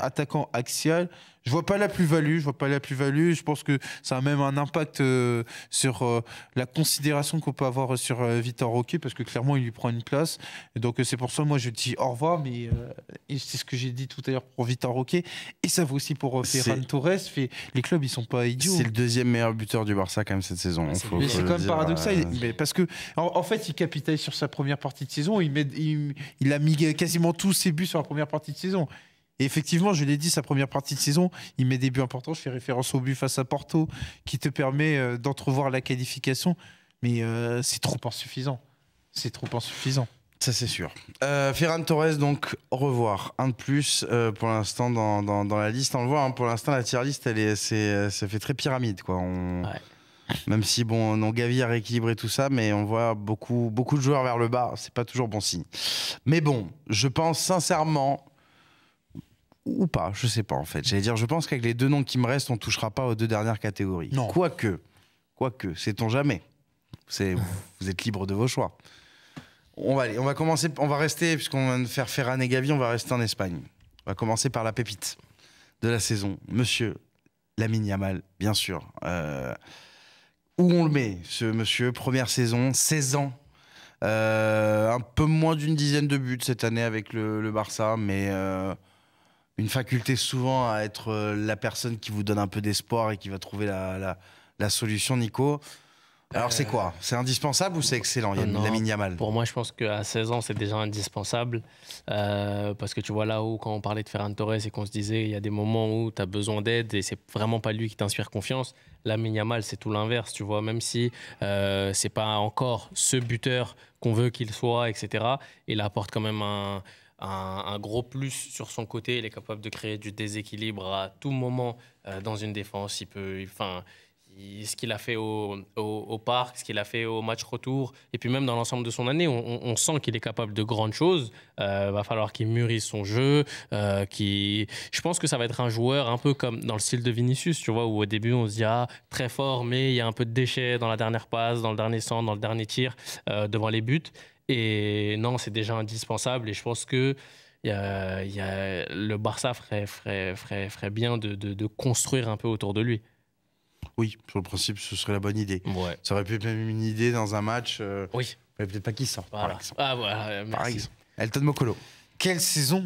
attaquant axial. Je vois pas la plus-value, je vois pas la plus-value. Je pense que ça a même un impact euh, sur euh, la considération qu'on peut avoir sur euh, Victor Vitor Roque parce que clairement il lui prend une place. donc c'est pour ça moi je dis au revoir, mais c'est ce que j'ai dit tout à l'heure pour Vitor Roque et ça vaut aussi pour Ferran Torres. les clubs ils sont pas idiots. C'est le deuxième meilleur buteur du Barça quand même cette saison. Ah, mais c'est quand même paradoxal, mais parce que en, fait il capitalise sur sa première partie de saison. Il met, il a mis quasiment tous ses buts sur la première partie de saison effectivement, je l'ai dit, sa première partie de saison, il met des buts importants. Je fais référence au but face à Porto, qui te permet euh, d'entrevoir la qualification. Mais euh, c'est trop insuffisant. C'est trop insuffisant. Ça, c'est sûr. Euh, Ferran Torres, donc, au revoir. Un de plus pour l'instant dans, la liste. On le voit, hein, pour l'instant, la tier liste, elle est, ça fait très pyramide. Quoi. Même si, bon, on Gavi a rééquilibré tout ça, mais on voit beaucoup, beaucoup de joueurs vers le bas. C'est pas toujours bon signe. Mais bon, je pense sincèrement ou pas, je sais pas en fait. J'allais dire, je pense qu'avec les deux noms qui me restent, on touchera pas aux deux dernières catégories. Quoique, quoique, sait-on jamais. C'est, vous êtes libre de vos choix. On va aller, on va commencer, on va rester, puisqu'on va de faire Ferran et Gavi, on va rester en Espagne. On va commencer par la pépite de la saison, monsieur Lamine Yamal, bien sûr. Euh, où on le met, ce monsieur Première saison, 16 ans. Euh, un peu moins d'une dizaine de buts cette année avec le, Barça, mais. Euh, une faculté souvent à être euh, la personne qui vous donne un peu d'espoir et qui va trouver la, solution, Nico. Alors c'est euh, quoi C'est indispensable ou c'est excellent Il Pour moi, je pense qu'à 16 ans, c'est déjà indispensable. Euh, parce que tu vois là où, quand on parlait de Ferran Torres et qu'on se disait, il y a des moments où tu as besoin d'aide et c'est vraiment pas lui qui t'inspire confiance. mini Yamal, c'est tout l'inverse, tu vois. Même si euh, c'est pas encore ce buteur qu'on veut qu'il soit, etc., il apporte quand même un un, gros plus sur son côté. Il est capable de créer du déséquilibre à tout moment euh, dans une défense. Il peut, enfin, ce qu'il a fait au, parc, ce qu'il a fait au match retour, et puis même dans l'ensemble de son année, on, sent qu'il est capable de grandes choses. Il euh, va falloir qu'il mûrisse son jeu. Euh, qui, je pense que ça va être un joueur un peu comme dans le style de Vinicius, tu vois, où au début on se dit ah, très fort, mais il y a un peu de déchets dans la dernière passe, dans le dernier centre, dans le dernier tir, devant les buts. Et non, c'est déjà indispensable. Et je pense que y a, le Barça ferait, bien de, construire un peu autour de lui. Oui, sur le principe, ce serait la bonne idée. Ça aurait pu être même une idée dans un match. Euh, oui. Peut-être pas qu'il sort. Ah, voilà, euh, Par exemple. Elton Mokolo quelle saison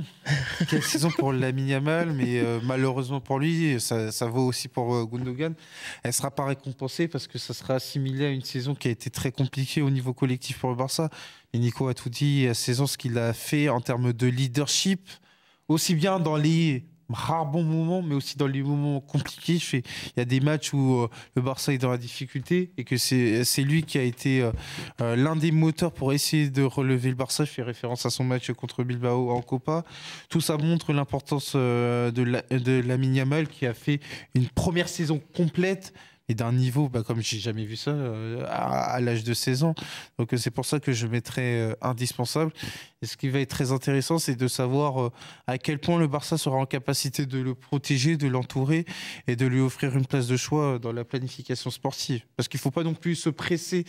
Quelle saison pour Lamine Yamal, mais euh, malheureusement pour lui, ça, vaut aussi pour euh, Gundogan. Elle sera pas récompensée parce que ça sera assimilé à une saison qui a été très compliquée au niveau collectif pour le Barça. Et Nico a tout dit, à saison, ce qu'il a fait en termes de leadership, aussi bien dans les rares bons moments, mais aussi dans les moments compliqués. il y a des matchs où euh, le Barça est dans la difficulté et que c'est, lui qui a été euh, euh, l'un des moteurs pour essayer de relever le Barça. Je fais référence à son match contre Bilbao en Copa. Tout ça montre l'importance de, la, de Yamal qui a fait une première saison complète et d'un niveau bah, comme j'ai jamais vu ça euh, à, l'âge de 16 ans. Donc euh, c'est pour ça que je mettrais euh, indispensable. Et ce qui va être très intéressant, c'est de savoir à quel point le Barça sera en capacité de le protéger, de l'entourer et de lui offrir une place de choix dans la planification sportive. Parce qu'il ne faut pas non plus se presser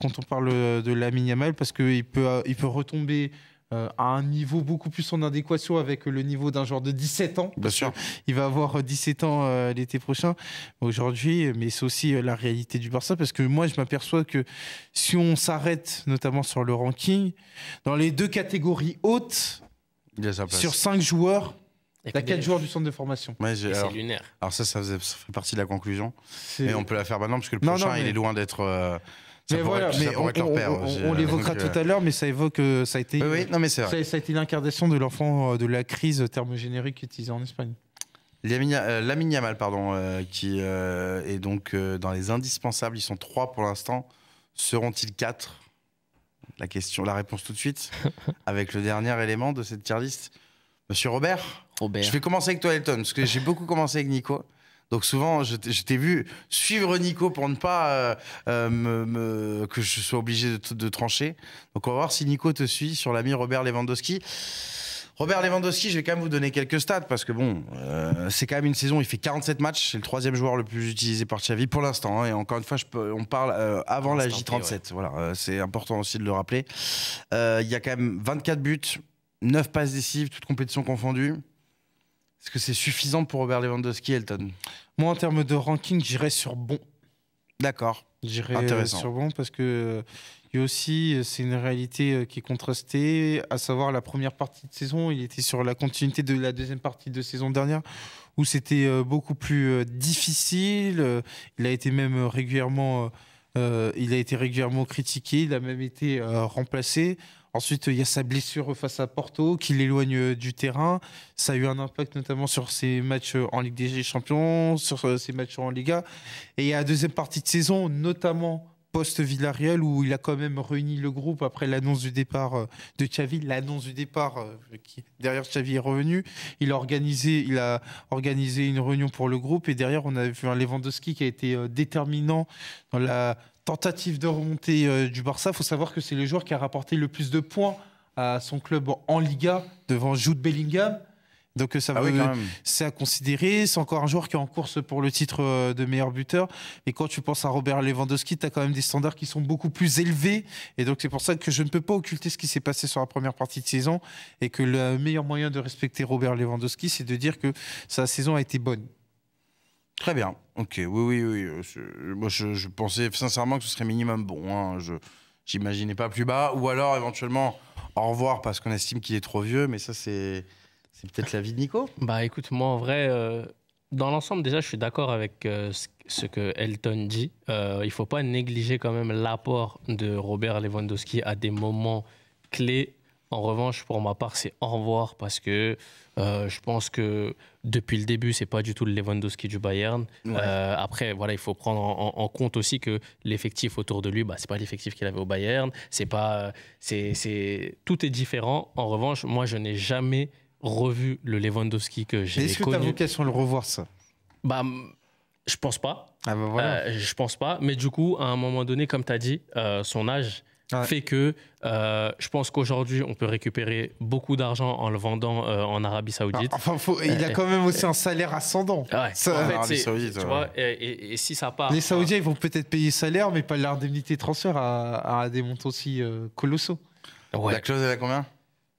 quand on parle de mini Yamal parce qu'il peut, il peut retomber euh, à un niveau beaucoup plus en adéquation avec le niveau d'un joueur de 17 ans. Bien sûr. Il va avoir 17 euh, ans euh, l'été prochain, aujourd'hui, mais c'est aussi la réalité du Barça parce que moi, je m'aperçois que si on s'arrête notamment sur le ranking, dans les deux catégories hautes, sur 5 joueurs, il y a 4 joueurs du centre de formation. Et c'est lunaire. Alors ça, ça, fait partie de la conclusion. Et on peut la faire maintenant parce que le prochain, il est loin d'être mais on, l'évoquera tout à l'heure, mais ça évoque, euh, ça a été, non, ça, a été l'incarnation de l'enfant euh, de la crise thermogénérique utilisée en Espagne. L'aminiamal, euh, pardon, qui est donc dans les indispensables. Ils sont trois pour l'instant. Seront-ils quatre La question, la réponse tout de suite, avec le dernier élément de cette tier Monsieur Robert, Robert. je vais commencer avec toi, Elton, parce que j'ai beaucoup commencé avec Nico. Donc souvent, je t'ai vu suivre Nico pour ne pas euh, euh, que je sois obligé de, trancher. Donc on va voir si Nico te suit sur l'ami Robert Lewandowski. Robert Lewandowski, je vais quand même vous donner quelques stats parce que bon, euh, c'est quand même une saison. Il fait 47 matchs, c'est le troisième joueur le plus utilisé par Xavi pour l'instant. Hein. et encore une fois, je on parle avant la J37. Voilà, c'est important aussi de le rappeler. Il y a quand même 24 buts, 9 passes décisives, toutes compétitions confondues. Est-ce que c'est suffisant pour Robert Lewandowski, Elton Moi, en termes de ranking, j'irais sur bon. D'accord. J'irais euh, sur bon parce que euh, il aussi, euh, c'est une réalité qui est contrastée, à savoir la première partie de saison, il était sur la continuité de la deuxième partie de saison dernière, où c'était beaucoup plus difficile. Il a été même régulièrement, il a été régulièrement critiqué, il a même été remplacé. Ensuite, il y a sa blessure face à Porto qui l'éloigne euh, du terrain. Ça a eu un impact notamment sur ses matchs euh, en Ligue des Champions, sur euh, ses matchs en Liga. Et il y a la deuxième partie de saison, notamment post-Villarreal, où il a quand même réuni le groupe après l'annonce du départ de Xavi, l'annonce du départ qui, derrière Xavi est revenu. Il a, organisé, il a organisé une réunion pour le groupe et derrière, on a vu un Lewandowski qui a été déterminant dans la Tentative de remontée euh, du Barça, il faut savoir que c'est le joueur qui a rapporté le plus de points à son club en Liga devant Jude Bellingham. Donc euh, ça ah c'est à considérer. C'est encore un joueur qui est en course pour le titre euh, de meilleur buteur. Et quand tu penses à Robert Lewandowski, tu as quand même des standards qui sont beaucoup plus élevés. Et donc c'est pour ça que je ne peux pas occulter ce qui s'est passé sur la première partie de saison. Et que le meilleur moyen de respecter Robert Lewandowski, c'est de dire que sa saison a été bonne. Très bien. Ok, oui, oui, oui. Euh, euh, moi, je, pensais sincèrement que ce serait minimum bon. Hein. Je n'imaginais pas plus bas. Ou alors, éventuellement, au revoir parce qu'on estime qu'il est trop vieux. Mais ça, c'est peut-être vie de Nico. Bah écoute, moi, en vrai, euh, dans l'ensemble, déjà, je suis d'accord avec ce que Elton dit. il ne faut pas négliger quand même l'apport de Robert Lewandowski à des moments clés en revanche, pour ma part, c'est au revoir parce que euh, je pense que depuis le début, c'est pas du tout le Lewandowski du Bayern. Euh, après, voilà, il faut prendre en, compte aussi que l'effectif autour de lui, bah, c'est pas l'effectif qu'il avait au Bayern. C'est pas, c'est, tout est différent. En revanche, moi, je n'ai jamais revu le Lewandowski que j'ai connu. Est-ce que tu as vocation à le revoir ça Bah, je pense pas. Ah bah euh, je pense pas. Mais du coup, à un moment donné, comme tu as dit, son âge fait que euh, je pense qu'aujourd'hui, on peut récupérer beaucoup d'argent en le vendant euh, en Arabie Saoudite. Ah, il a euh, quand même aussi un salaire ascendant. et, si ça part. Les Saoudiens, ils vont peut-être payer salaire, mais pas l'indemnité transfert à, des montants aussi colossaux. La clause, elle à combien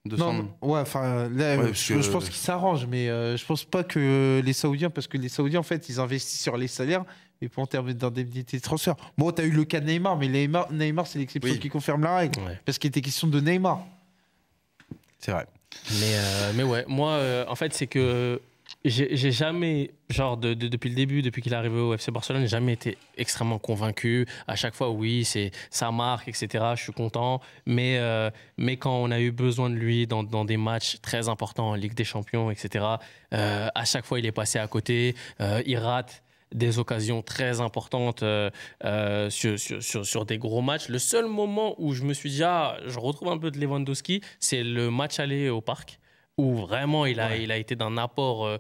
200 ouais, enfin, je, pense qu'ils s'arrangent, mais je pense pas que les Saoudiens, parce que les Saoudiens, en fait, ils investissent sur les salaires, et pas en termes d'indemnité de transfert. Bon, tu as eu le cas de Neymar, mais Neymar, Neymar c'est l'exception qui confirme la règle. Parce qu'il était question de Neymar. C'est vrai. Mais, euh, mais ouais, moi, euh, en fait, c'est que j'ai jamais, genre, de, depuis le début, depuis qu'il est arrivé au FC Barcelone, jamais été extrêmement convaincu. À chaque fois, oui, c'est sa marque, etc. Je suis content. Mais, euh, mais quand on a eu besoin de lui dans, dans, des matchs très importants, en Ligue des Champions, etc., à chaque fois, il est passé à côté. il rate des occasions très importantes euh, euh, sur, des gros matchs. Le seul moment où je me suis dit, ah, je retrouve un peu de Lewandowski, c'est le match aller au parc, où vraiment il a, il a été d'un apport. Euh,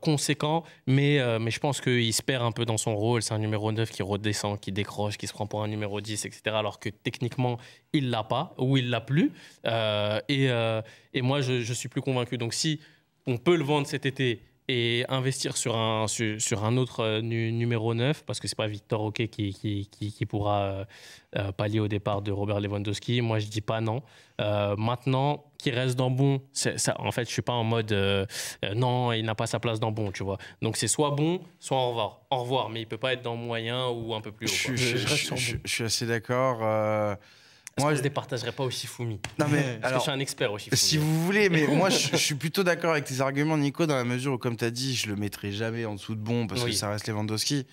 conséquent, mais, mais je pense qu'il se perd un peu dans son rôle. C'est un numéro 9 qui redescend, qui décroche, qui se prend pour un numéro 10, etc. Alors que techniquement, il l'a pas ou il l'a plus. et, moi, je, je suis plus convaincu. Donc si on peut le vendre cet été et investir sur un, sur, un autre euh, numéro 9, parce que ce n'est pas Victor Hockey qui, qui, qui, pourra euh, euh, pallier au départ de Robert Lewandowski. Moi, je ne dis pas non. maintenant, qui reste dans bon, ça, en fait, je ne suis pas en mode non, il n'a pas sa place dans bon, tu vois. Donc, c'est soit bon, soit au revoir. Au revoir, mais il ne peut pas être dans moyen ou un peu plus haut. Je, je, suis assez d'accord moi, que je départagerai pas aussi foumi Non, mais que je suis un expert aussi Si vous voulez, mais moi, je, suis plutôt d'accord avec tes arguments, Nico, dans la mesure où, comme tu as dit, je le mettrai jamais en dessous de bon parce que ça reste Lewandowski.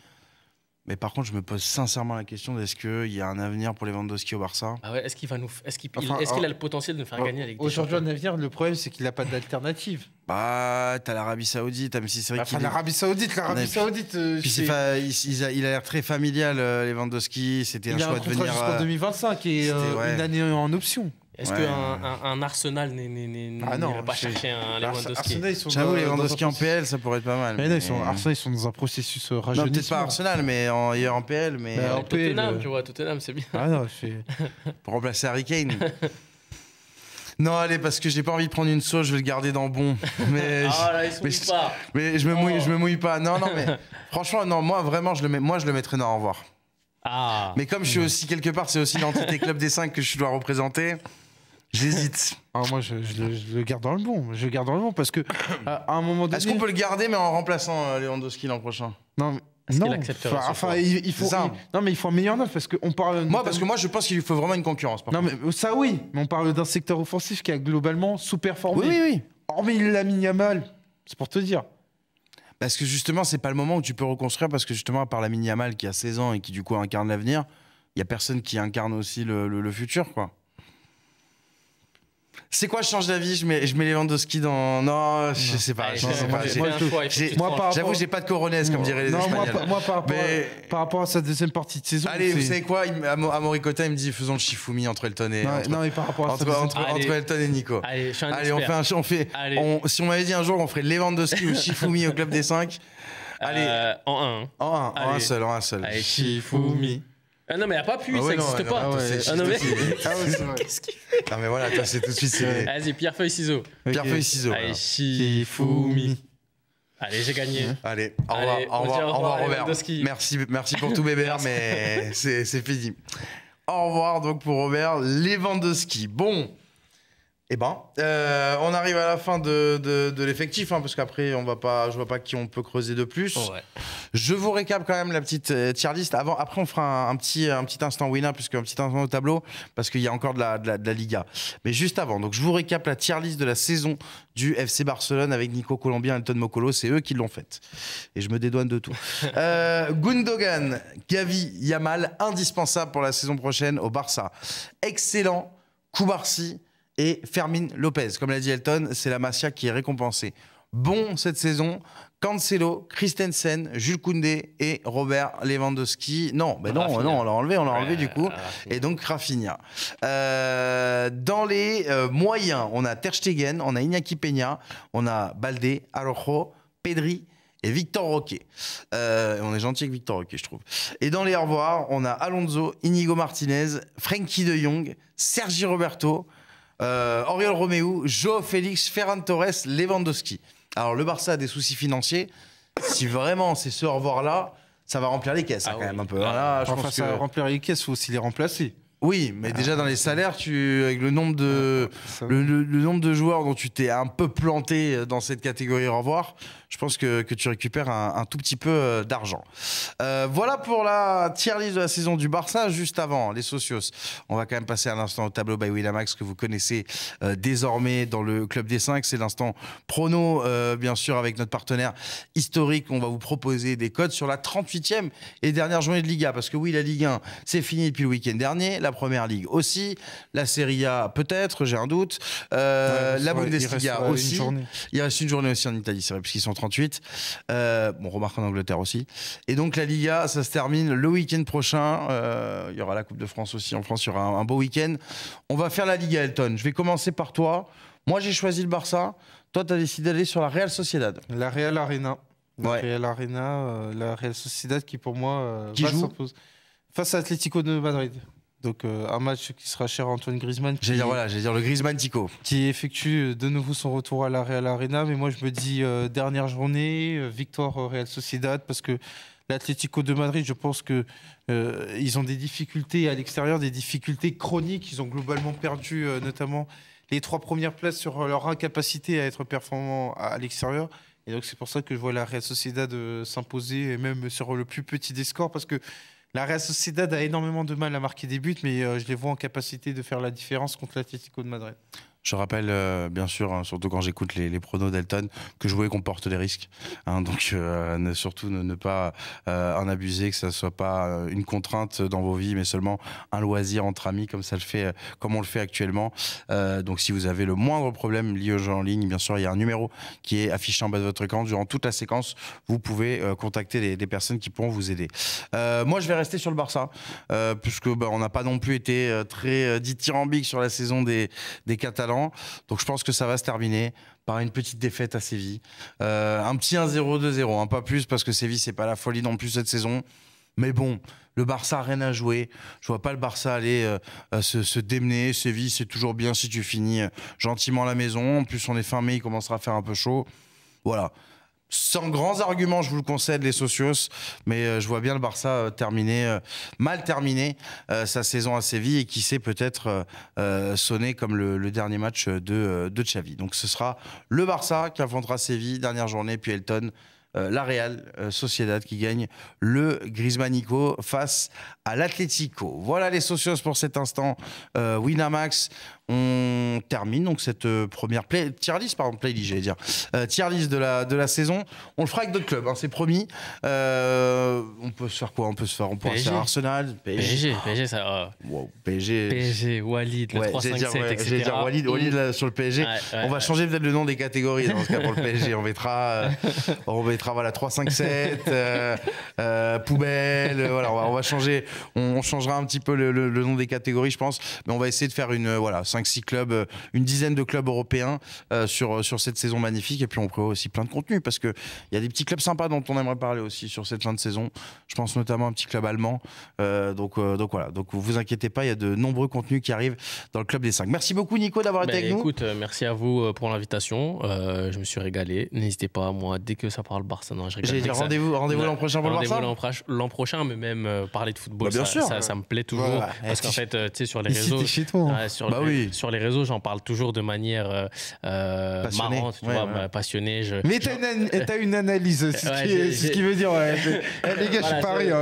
Mais par contre, je me pose sincèrement la question est-ce qu'il y a un avenir pour Lewandowski au Barça ah Est-ce qu'il va nous, est-ce qu'il, a le potentiel de nous faire gagner avec Aujourd'hui, en avenir, le problème, c'est qu'il n'a pas d'alternative. Bah, t'as l'Arabie Saoudite, même si c'est vrai bah, l'Arabie Saoudite, l'Arabie Saoudite. Euh, puis il, a, l'air très familial, euh, Lewandowski. C'était un choix de venir. jusqu'en 2025 euh, et euh, ouais. une année en option. Est-ce ouais. qu'un un, un, Arsenal n'est ah pas chercher un bah, Lewandowski J'avoue, Lewandowski en PL, ça pourrait être pas mal. Mais, non, ils sont, Arsenal, ils sont dans un processus rajeunissement. Peut-être pas Arsenal, mais en, en PL. Mais, bah, en Tottenham, tu vois, Tottenham, c'est bien. Ah non, Pour remplacer Harry Kane. Non, allez, parce que j'ai pas envie de prendre une sauce, je vais le garder dans bon. Mais ah là, mais, je, pas. mais je me mouille, je me oh. mouille pas. Non, non, mais franchement, non, moi vraiment, je le mets, moi je le mettrais dans au revoir. Ah. Mais comme je suis aussi quelque part, c'est aussi l'entité Club des 5 que je dois représenter. J'hésite. Ah, moi, je, le, garde dans le bon. Je le garde dans le bon parce que à, un moment donné. Est-ce qu'on peut le garder mais en remplaçant euh, Lewandowski l'an prochain Non. Mais... Non. Enfin, il, faut. non, mais il faut un meilleur neuf parce qu'on parle. Moi, parce que moi, je pense qu'il faut vraiment une concurrence. Non, mais ça oui, mais on parle d'un secteur offensif qui a globalement sous-performé. Oui, oui, oui. Hormis Lamine Yamal, c'est pour te dire. Parce que justement, c'est pas le moment où tu peux reconstruire, parce que justement, à part la mini Yamal qui a 16 ans et qui du coup incarne l'avenir, il y a personne qui incarne aussi le, le- le futur, quoi. C'est quoi, je change d'avis je mets, je les dans. Non, je sais pas. Je sais pas. Moi, J'avoue, j'ai pas de coronés, comme diraient les non, Espagnols. Moi, par, rapport Mais... à, par rapport à sa deuxième partie de saison. Allez, vous savez quoi à Morikota, il me dit faisons le Shifumi entre Elton et. Non, entre, non mais par rapport à entre, ça, entre, entre, Elton et Nico. Allez, je suis un Allez on fait On si on m'avait dit un jour on ferait Lewandowski ventes de ou Shifumi au club des 5. Allez. Euh, en un. En un, en un seul, en un seul. Allez, Shifumi. Ah non, mais elle a pas pu, ah ça n'existe pas. Ah non, mais- Ah Qu'est-ce qu'il fait Non, mais voilà, toi, c'est tout de suite. c'est Vas-y, pierre, feuille, ciseaux. Pierre Feuille Ciseaux. Allez, Allez, j'ai gagné. Allez, au revoir, au revoir, au revoir, Robert. Merci, merci pour tout, Bébert, mais c'est c'est fini. Au revoir donc pour Robert Lewandowski. Bon, eh ben, euh, on arrive à la fin de, de, l'effectif, hein, parce qu'après, on va pas, je vois pas qui on peut creuser de plus. Je vous récap quand même la petite euh, tier list. Avant, après, on fera un, petit, un petit instant winner, puisque un petit instant au tableau, parce qu'il y a encore de la, de Liga. Mais juste avant, donc je vous récappe la tier list de la saison du FC Barcelone avec Nico Colombien, Elton Mokolo, c'est eux qui l'ont faite. Et je me dédouane de tout. Euh, Gundogan, Gavi, Yamal, indispensable pour la saison prochaine au Barça. Excellent, Koubarsi et Fermin Lopez. Comme l'a dit Elton, c'est la Masia qui est récompensée. Bon cette saison, Cancelo, Christensen, Jules Koundé et Robert Lewandowski. Non, ben non, non, on l'a enlevé, on l'a enlevé du coup. Et donc Rafinha. Euh, dans les euh, moyens, on a Ter Stegen, on a Iñaki Peña, on a Baldé, Arojo, Pedri, et Victor Roquet. Euh, on est gentil avec Victor Roquet, je trouve. Et dans les au revoir, on a Alonso, Inigo Martinez, Frankie de Jong, Sergi Roberto, euh, Oriol Romeu, Joao Félix, Ferran Torres, Lewandowski. Alors, le Barça a des soucis financiers. Si vraiment c'est ce revoir-là, ça va remplir les caisses, ah hein, quand même, un peu. je pense que... va remplir les caisses, il faut aussi les remplacer. Oui, mais ah. déjà dans les salaires, tu, avec le nombre, de, ah, le, nombre de joueurs dont tu t'es un peu planté euh, dans cette catégorie au revoir, je pense que, que tu récupères un, tout petit peu euh, d'argent. Euh, voilà pour la tier liste de la saison du Barça, juste avant, les socios. On va quand même passer un instant au tableau by Willamax que vous connaissez désormais dans le Club des 5. C'est l'instant prono, bien sûr, avec notre partenaire historique. On va vous proposer des codes sur la 38e et dernière journée de Liga, parce que oui, la Ligue 1, c'est fini depuis le week-end dernier. La première ligue aussi, la Serie A peut-être, j'ai un doute, euh, la Bundesliga aussi. Il reste une journée aussi en Italie, c'est vrai, puisqu'ils sont 38. Euh, bon, remarque en Angleterre aussi. Et donc la Liga, ça se termine le week-end prochain. Euh, il y aura la Coupe de France aussi. En France, il y aura un, beau week-end. On va faire la Liga, Elton. Je vais commencer par toi. Moi, j'ai choisi le Barça. Toi, tu as décidé d'aller sur la Real Sociedad. La Real Arena. La Real Arena, euh, la Real Sociedad qui, pour moi, va joue face à Atlético de Madrid. Donc euh, un match qui sera cher à Antoine Griezmann. J'ai dire voilà, j'ai dire le Griezmann Tico qui effectue euh, de nouveau son retour à la Real Arena, mais moi je me dis euh, dernière journée, victoire Real Sociedad parce que l'Atlético de Madrid, je pense que ils ont des difficultés à l'extérieur, des difficultés chroniques, ils ont globalement perdu notamment les trois premières places sur leur incapacité à être performants à l'extérieur. Et donc c'est pour ça que je vois la Real Sociedad s'imposer et même sur le plus petit des scores parce que la Real Sociedad a énormément de mal à marquer des buts, mais euh, je les vois en capacité de faire la différence contre l'Atlético de Madrid. Je rappelle, euh, bien sûr, hein, surtout quand j'écoute les, pronos d'Elton, que qu'on porte des risques. Hein, donc, euh, surtout ne, pas euh, en abuser, que ça ne soit pas une contrainte dans vos vies, mais seulement un loisir entre amis, comme ça le fait, comme on le fait actuellement. donc, si vous avez le moindre problème lié aux jeux en ligne, bien sûr, il y a un numéro qui est affiché en bas de votre écran durant toute la séquence. Vous pouvez contacter des personnes qui pourront vous aider. moi, je vais rester sur le Barça, puisque ben, on n'a pas non plus été très dithyrambique sur la saison des Catalans donc je pense que ça va se terminer par une petite défaite à Séville. Euh, un petit 1-0, 2-0, un hein. pas plus, parce que Séville, c'est pas la folie non plus cette saison. Mais bon, le Barça rien à jouer. Je vois pas le Barça aller euh, se, se, démener. Séville, c'est toujours bien si tu finis euh, gentiment la maison. En plus, on est fin mai, il commencera à faire un peu chaud. Voilà sans grands arguments, je vous le concède, les socios, mais euh, je vois bien le Barça euh, terminer, euh, mal terminé sa saison à Séville et qui sait peut-être sonné comme le, dernier match de, de Xavi. Donc ce sera le Barça qui affrontera Séville, dernière journée, puis Elton. La Real Sociedad qui gagne le Grismanico face à l'Atlético. Voilà les socios pour cet instant. Winamax, on termine donc cette euh, première play, tier list, pardon, list, j'allais dire, euh, tier list de la, de la saison. On le fera avec d'autres clubs, hein, c'est promis. Euh, on peut se faire quoi On peut se faire, on peut faire Arsenal, PSG. PSG, PSG ça. Wow, PSG. PSG, Walid, le ouais, 357, dire, ouais, etc. dire Walid, Walid sur le PSG. on va changer peut-être le nom des catégories dans ce cas pour le PSG. On mettra, euh, on mettra voilà 357, poubelle. voilà, on va, on va changer, on, changera un petit peu le, le nom des catégories, je pense, mais on va essayer de faire une voilà 5-6 clubs, euh, une dizaine de clubs européens euh, sur, euh, sur cette saison magnifique. Et puis on prévoit aussi plein de contenu parce qu'il y a des petits clubs sympas dont on aimerait parler aussi sur cette fin de saison. Je pense notamment à un petit club allemand. donc, donc voilà, donc vous inquiétez pas, il y a de nombreux contenus qui arrivent dans le club des 5. Merci beaucoup Nico d'avoir été ben, avec nous. Écoute, merci à vous pour l'invitation. je me suis régalé. N'hésitez pas, moi, dès que ça parle Barça, non, J'ai rendez-vous rendez ben, l'an prochain pour le Barça. L'an prochain, mais même parler de football, ben, bien ça, sûr. Ça, me plaît toujours. Eh, parce qu'en fait, tu sais, sur les réseaux. Hein. sur bah les, oui, sur les réseaux, j'en parle toujours de manière euh, euh marrante, bah, passionnée. mais t'as une, une, analyse, c'est ce, ouais, qui veut dire. Eh, les gars, je suis pas rire,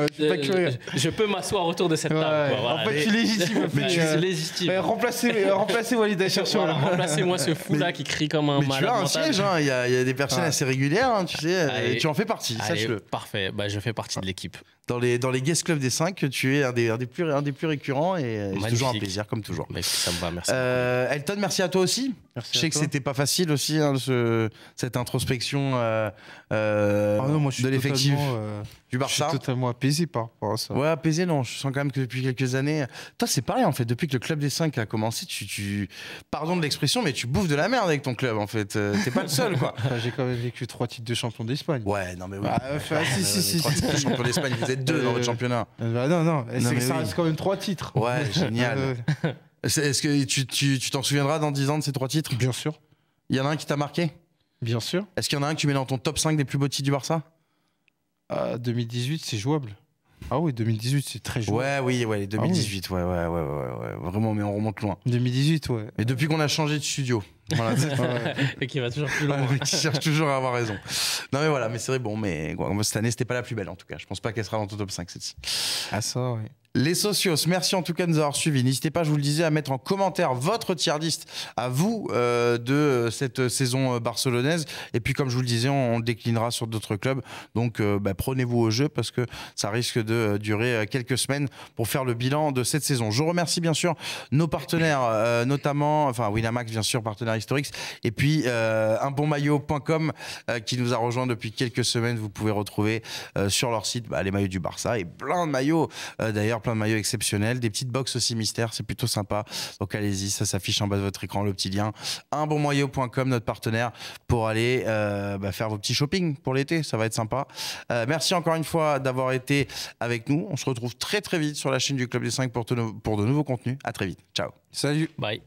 je peux m'asseoir autour de cette table. En fait, tu légitimes. Mais tu légitime. Remplacez, moi Walid Acharchour. Remplacez-moi ce fou-là qui crie comme un malade. Tu as un siège, hein, il y a des personnes ah. assez régulières, hein, tu sais, euh, tu en fais partie, sache-le. Parfait, bah, je fais partie de l'équipe dans les, dans les guest club des 5, tu es un des, des, plus, des plus récurrents et euh, c'est toujours un plaisir, comme toujours. Mais bah, ça me va, merci. Euh, Elton, merci à toi aussi. je sais que c'était pas facile aussi, hein, ce, cette introspection euh, euh ah de l'effectif euh, du Barça. Je suis totalement apaisé par ça. Ouais, apaisé, non. Je sens quand même que depuis quelques années. Toi, c'est pareil, en fait. Depuis que le club des 5 a commencé, tu. Pardon de l'expression, mais tu bouffes de la merde avec ton club, en fait. T'es pas le seul, quoi. J'ai quand même vécu trois titres de champion d'Espagne. Ouais, non, mais oui. Ah, si, si, si. Trois titres de champion d'Espagne, vous êtes deux dans votre championnat. Bah, non, non. C'est quand même trois titres. Ouais, génial. Est-ce que tu t'en tu, t'en souviendras dans 10 ans de ces trois titres Bien sûr. Il y en a un qui t'a marqué Bien sûr. Est-ce qu'il y en a un que tu mets dans ton top 5 des plus beaux titres du Barça 2018, ah, c'est jouable. Ah oui, 2018, c'est très jouable. Ouais, oui, ouais, 2018, ah ouais, ouais, ouais, ouais, ouais, vraiment, mais on remonte loin. 2018, ouais. Mais depuis qu'on a changé de studio. et qui va toujours plus loin. Ouais, qui cherche toujours à avoir raison. Non, mais voilà, mais c'est vrai, bon, mais cette année, c'était pas la plus belle, en tout cas. Je pense pas qu'elle sera dans ton top 5, cette ci Ah, ça, oui. Les socios, merci en tout cas de nous avoir suivis. N'hésitez pas, je vous le disais, à mettre en commentaire votre tier à vous euh, de cette saison euh, barcelonaise. Et puis, comme je vous le disais, on, déclinera sur d'autres clubs. Donc, euh, bah, prenez-vous au jeu parce que ça risque de durer quelques semaines pour faire le bilan de cette saison. Je remercie bien sûr nos partenaires, notamment, enfin Winamax, bien sûr, partenaire historique, et puis unbonmaillot.com qui nous a rejoint depuis quelques semaines. Vous pouvez retrouver sur leur site bah, les maillots du Barça et plein de maillots d'ailleurs plein de maillots exceptionnels, des petites boxes aussi mystères, c'est plutôt sympa. Donc allez-y, ça s'affiche en bas de votre écran, le petit lien. unbonmoyau.com, notre partenaire, pour aller euh, bah, faire vos petits shopping pour l'été, ça va être sympa. Euh, merci encore une fois d'avoir été avec nous. On se retrouve très très vite sur la chaîne du Club des 5 pour, pour de nouveaux contenus. À très vite. Ciao. Salut. Bye.